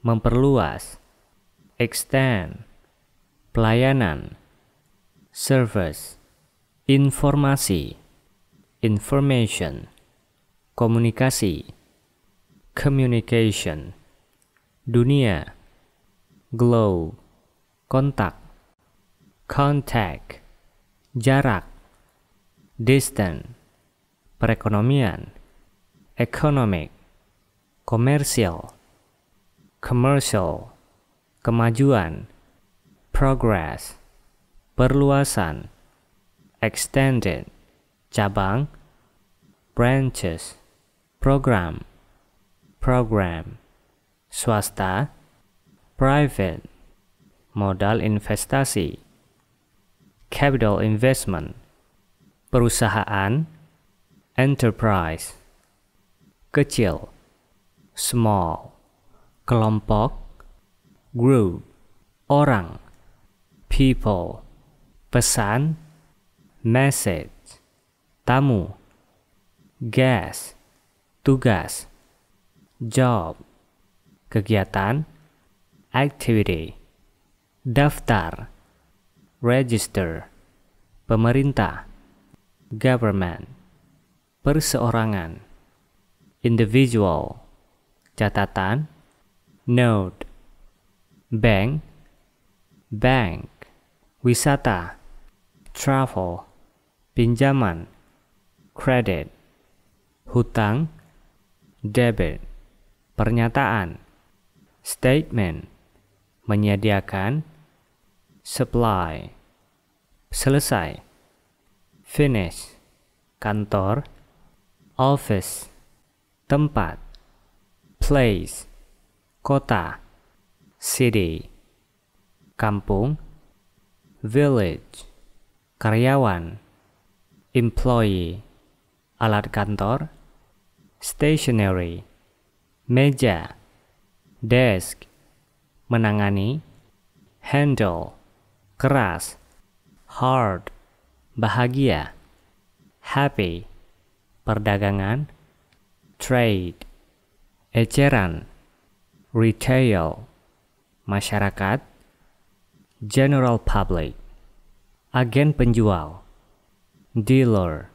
Speaker 1: memperluas, extend, pelayanan, service, informasi, information, komunikasi, communication, dunia, glow, kontak, contact, jarak, distance, perekonomian, economic, komersial, commercial, kemajuan, progress, perluasan, extended, cabang, branches, program, program, swasta, private, modal investasi, capital investment, perusahaan, enterprise, kecil, small, kelompok, group, orang, people, pesan, message, tamu, guest, tugas, job, kegiatan, activity, daftar, register, pemerintah, government, perseorangan, individual, catatan, note, bank, bank, wisata, travel, pinjaman, credit, hutang, debit, pernyataan, statement, menyediakan, supply, selesai, finish, kantor, office, tempat, place, kota, city kampung village karyawan employee alat kantor stationary, meja desk menangani handle keras hard bahagia happy perdagangan trade eceran retail masyarakat, general public, agen penjual, dealer,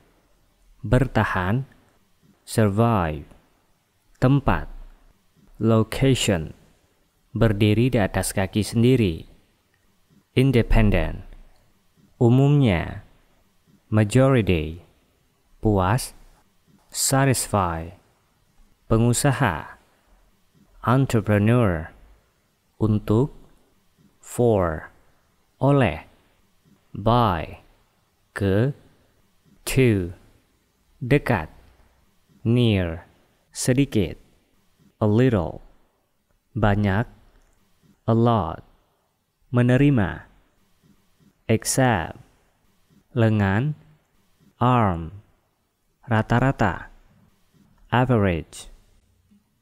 Speaker 1: bertahan, survive, tempat, location, berdiri di atas kaki sendiri, independent, umumnya, majority, puas, satisfy, pengusaha, entrepreneur, untuk for oleh by ke to dekat near sedikit a little banyak a lot menerima except lengan arm rata-rata average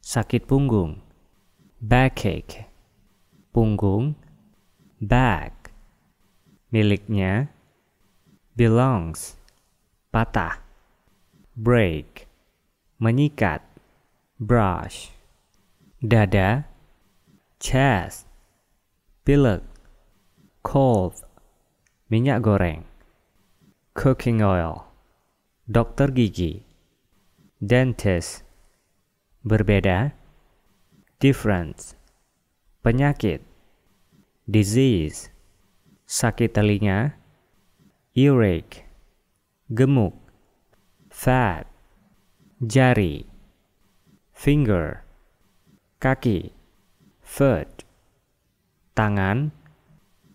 Speaker 1: sakit punggung backache punggung, back, miliknya, belongs, patah, break, menyikat, brush, dada, chest, pilek, cold, minyak goreng, cooking oil, dokter gigi, dentist, berbeda, difference, penyakit, disease, sakit telinga, earache, gemuk, fat, jari, finger, kaki, foot, tangan,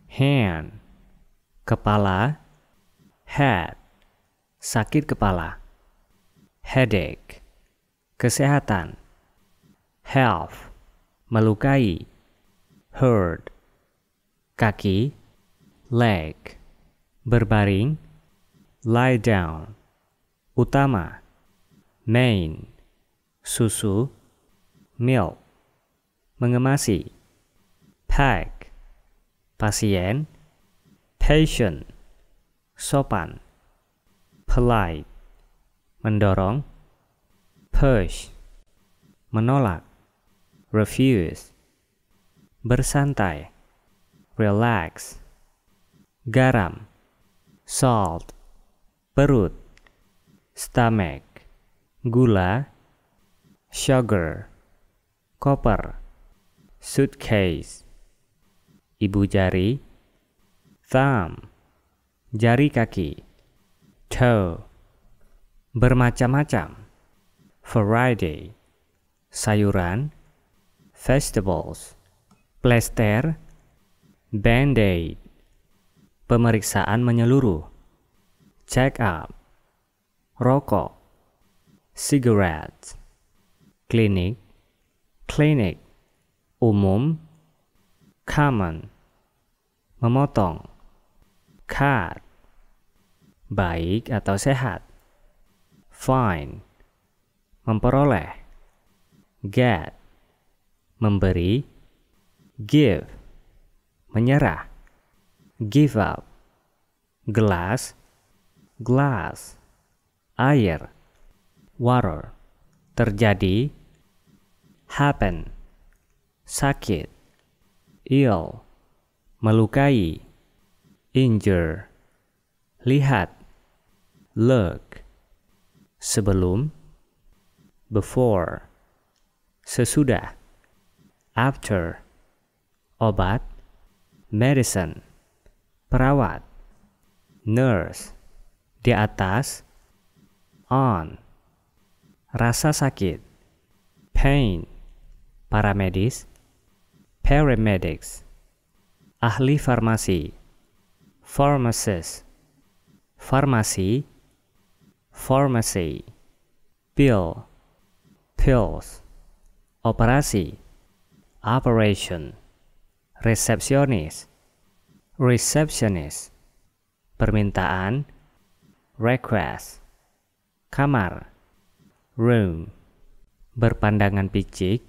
Speaker 1: hand, kepala, head, sakit kepala, headache, kesehatan, health, melukai, heard kaki leg berbaring lie down utama main susu milk mengemasi pack pasien patient sopan polite mendorong push menolak refuse bersantai, relax, garam, salt, perut, stomach, gula, sugar, koper, suitcase, ibu jari, thumb, jari kaki, toe, bermacam-macam, variety, sayuran, vegetables, plester, band-aid, pemeriksaan menyeluruh, check up, rokok, cigarette, klinik, klinik, umum, common, memotong, cut, baik atau sehat, fine, memperoleh, get, memberi, give menyerah give up gelas glass air water terjadi happen sakit ill melukai injure lihat look sebelum before sesudah after obat, medicine, perawat, nurse, di atas, on, rasa sakit, pain, paramedis, paramedics, ahli farmasi, pharmacist, farmasi, pharmacy, pill, pills, operasi, operation resepsionis receptionist permintaan request kamar room berpandangan picik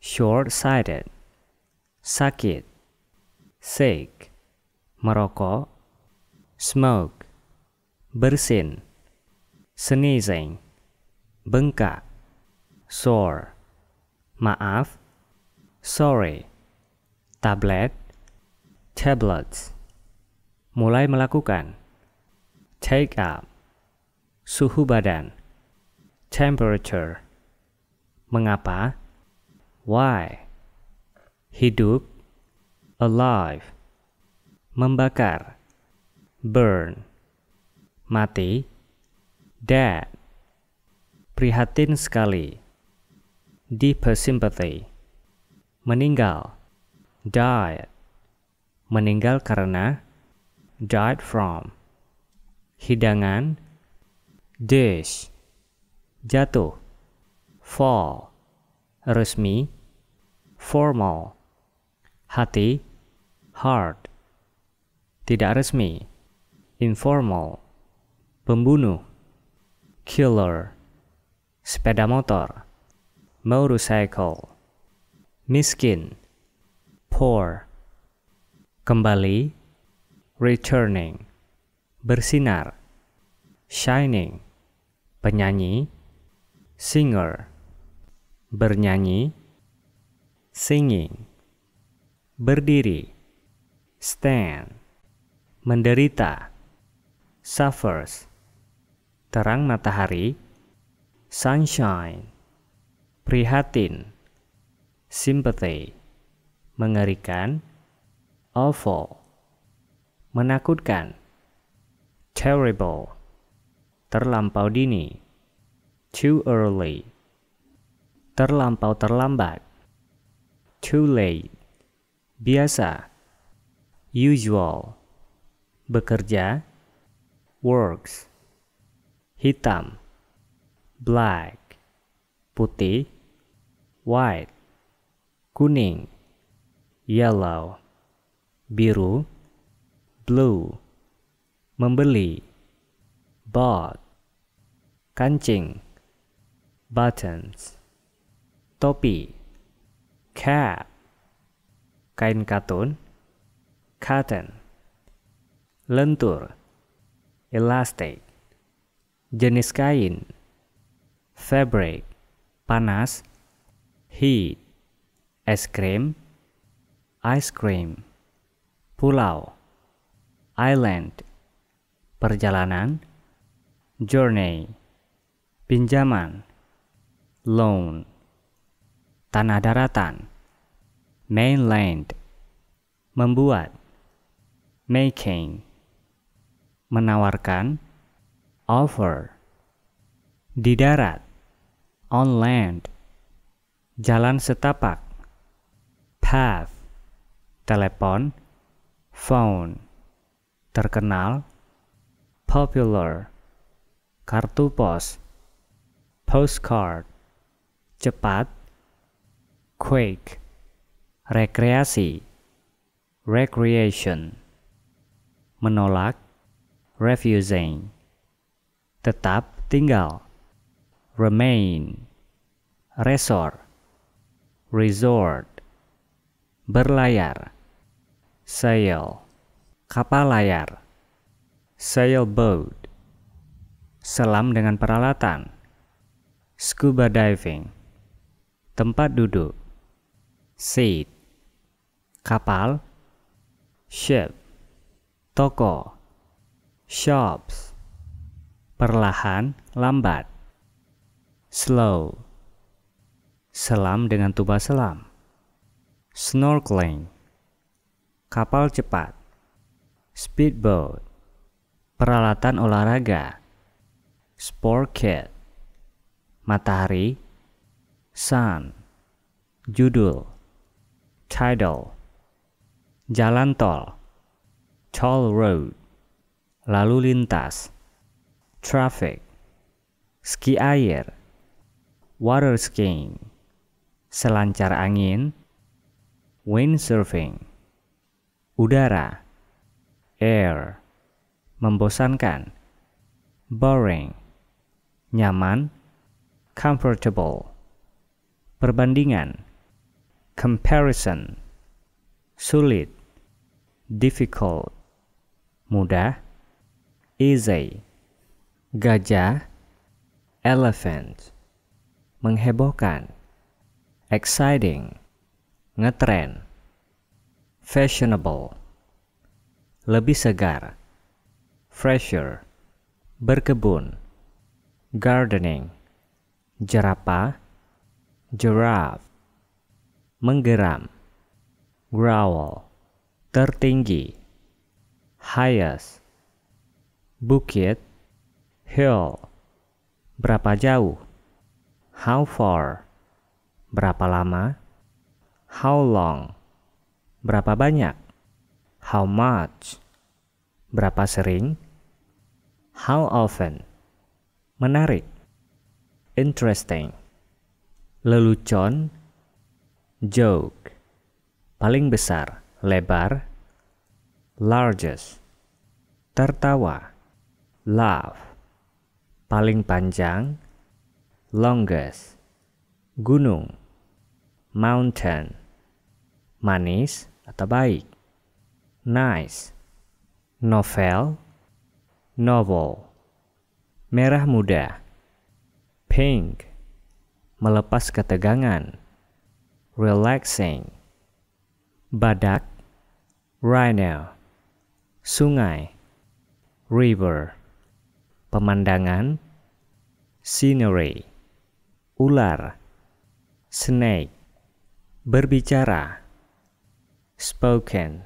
Speaker 1: short sighted sakit sick merokok smoke bersin sneezing bengkak sore maaf sorry tablet, tablets. Mulai melakukan. Take up. Suhu badan. Temperature. Mengapa? Why? Hidup. Alive. Membakar. Burn. Mati. Dead. Prihatin sekali. Deep sympathy. Meninggal died meninggal karena died from hidangan dish jatuh fall resmi formal hati heart, tidak resmi informal pembunuh killer sepeda motor motorcycle miskin Poor. kembali returning bersinar shining penyanyi singer bernyanyi singing berdiri stand menderita suffers terang matahari sunshine prihatin sympathy mengerikan, awful, menakutkan, terrible, terlampau dini, too early, terlampau terlambat, too late, biasa, usual, bekerja, works, hitam, black, putih, white, kuning yellow, biru, blue, membeli, bought, kancing, buttons, topi, cap, kain katun, cotton, lentur, elastic, jenis kain, fabric, panas, heat, es krim, ice cream, pulau, island, perjalanan, journey, pinjaman, loan, tanah daratan, mainland, membuat, making, menawarkan, offer, di darat, on land, jalan setapak, path, telepon, phone, terkenal, popular, kartu pos, postcard, cepat, quick, rekreasi, recreation, menolak, refusing, tetap tinggal, remain, resort, resort, berlayar sail kapal layar sailboat selam dengan peralatan scuba diving tempat duduk seat kapal ship toko shops perlahan lambat slow selam dengan tuba selam snorkeling kapal cepat, speedboat, peralatan olahraga, sport kit, matahari, sun, judul, tidal, jalan tol, toll road, lalu lintas, traffic, ski air, water skiing, selancar angin, windsurfing udara, air, membosankan, boring, nyaman, comfortable, perbandingan, comparison, sulit, difficult, mudah, easy, gajah, elephant, menghebohkan, exciting, ngetren fashionable, lebih segar, fresher, berkebun, gardening, jerapah, giraffe, menggeram, growl, tertinggi, highest, bukit, hill, berapa jauh, how far, berapa lama, how long, Berapa banyak? How much? Berapa sering? How often? Menarik. Interesting. Lelucon. Joke. Paling besar, lebar. Largest. Tertawa. Laugh. Paling panjang. Longest. Gunung. Mountain. Manis kata baik. Nice, novel, novel, merah muda, pink, melepas ketegangan, relaxing, badak, rhino, sungai, river, pemandangan, scenery, ular, snake, berbicara, spoken,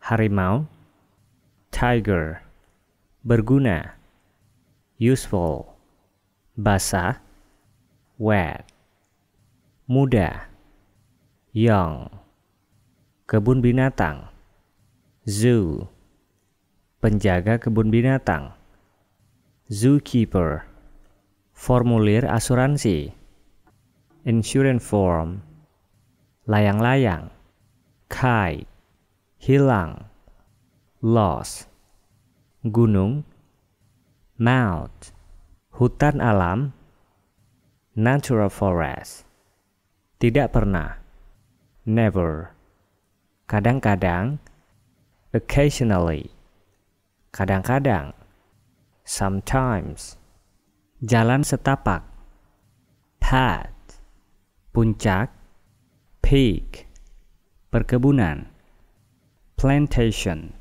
Speaker 1: harimau, tiger, berguna, useful, basah, wet, muda, young, kebun binatang, zoo, penjaga kebun binatang, zookeeper, formulir asuransi, insurance form, layang-layang, kai, hilang, lost, gunung, mount, hutan alam, natural forest, tidak pernah, never, kadang-kadang, occasionally, kadang-kadang, sometimes, jalan setapak, path, puncak, peak, perkebunan, plantation,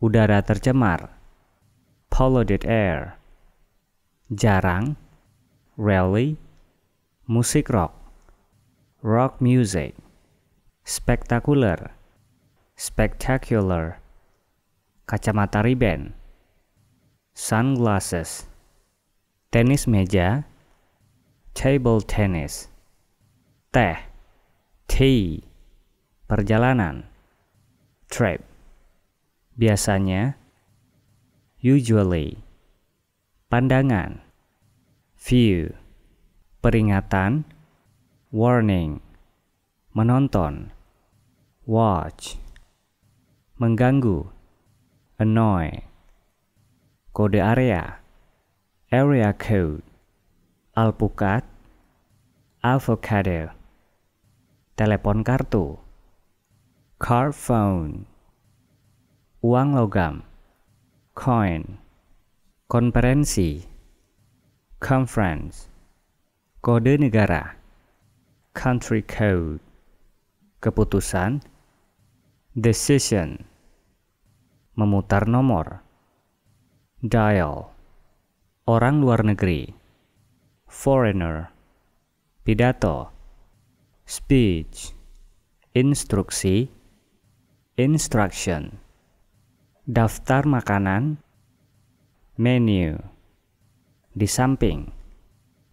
Speaker 1: udara tercemar, polluted air, jarang, rally, musik rock, rock music, spektakuler, spectacular, kacamata riben, sunglasses, tenis meja, table tennis, teh, tea, perjalanan. Trip. Biasanya usually pandangan view peringatan warning menonton watch mengganggu annoy kode area area code alpukat avocado telepon kartu Car phone, Uang logam Coin Konferensi Conference Kode negara Country code Keputusan Decision Memutar nomor Dial Orang luar negeri Foreigner Pidato Speech Instruksi instruction daftar makanan menu di samping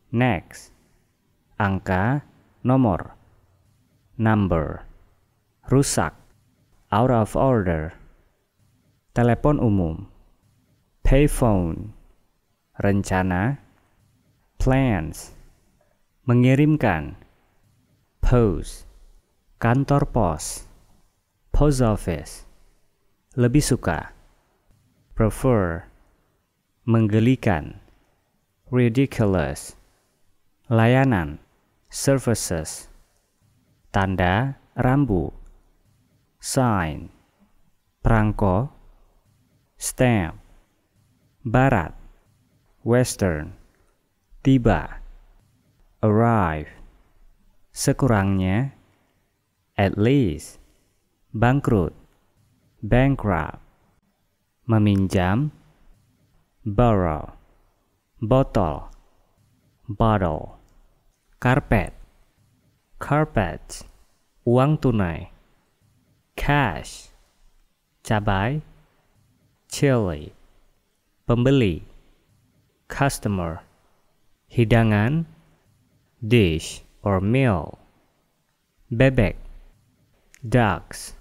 Speaker 1: next angka nomor number rusak out of order telepon umum payphone rencana plans mengirimkan post, kantor pos Post office. Lebih suka. Prefer. Menggelikan. Ridiculous. Layanan. Services. Tanda rambu. Sign. Perangko. Stamp. Barat. Western. Tiba. Arrive. Sekurangnya. At least bangkrut, bankrupt, meminjam, borrow, botol, bottle, karpet, carpet, uang tunai, cash, cabai, chili, pembeli, customer, hidangan, dish or meal, bebek, ducks,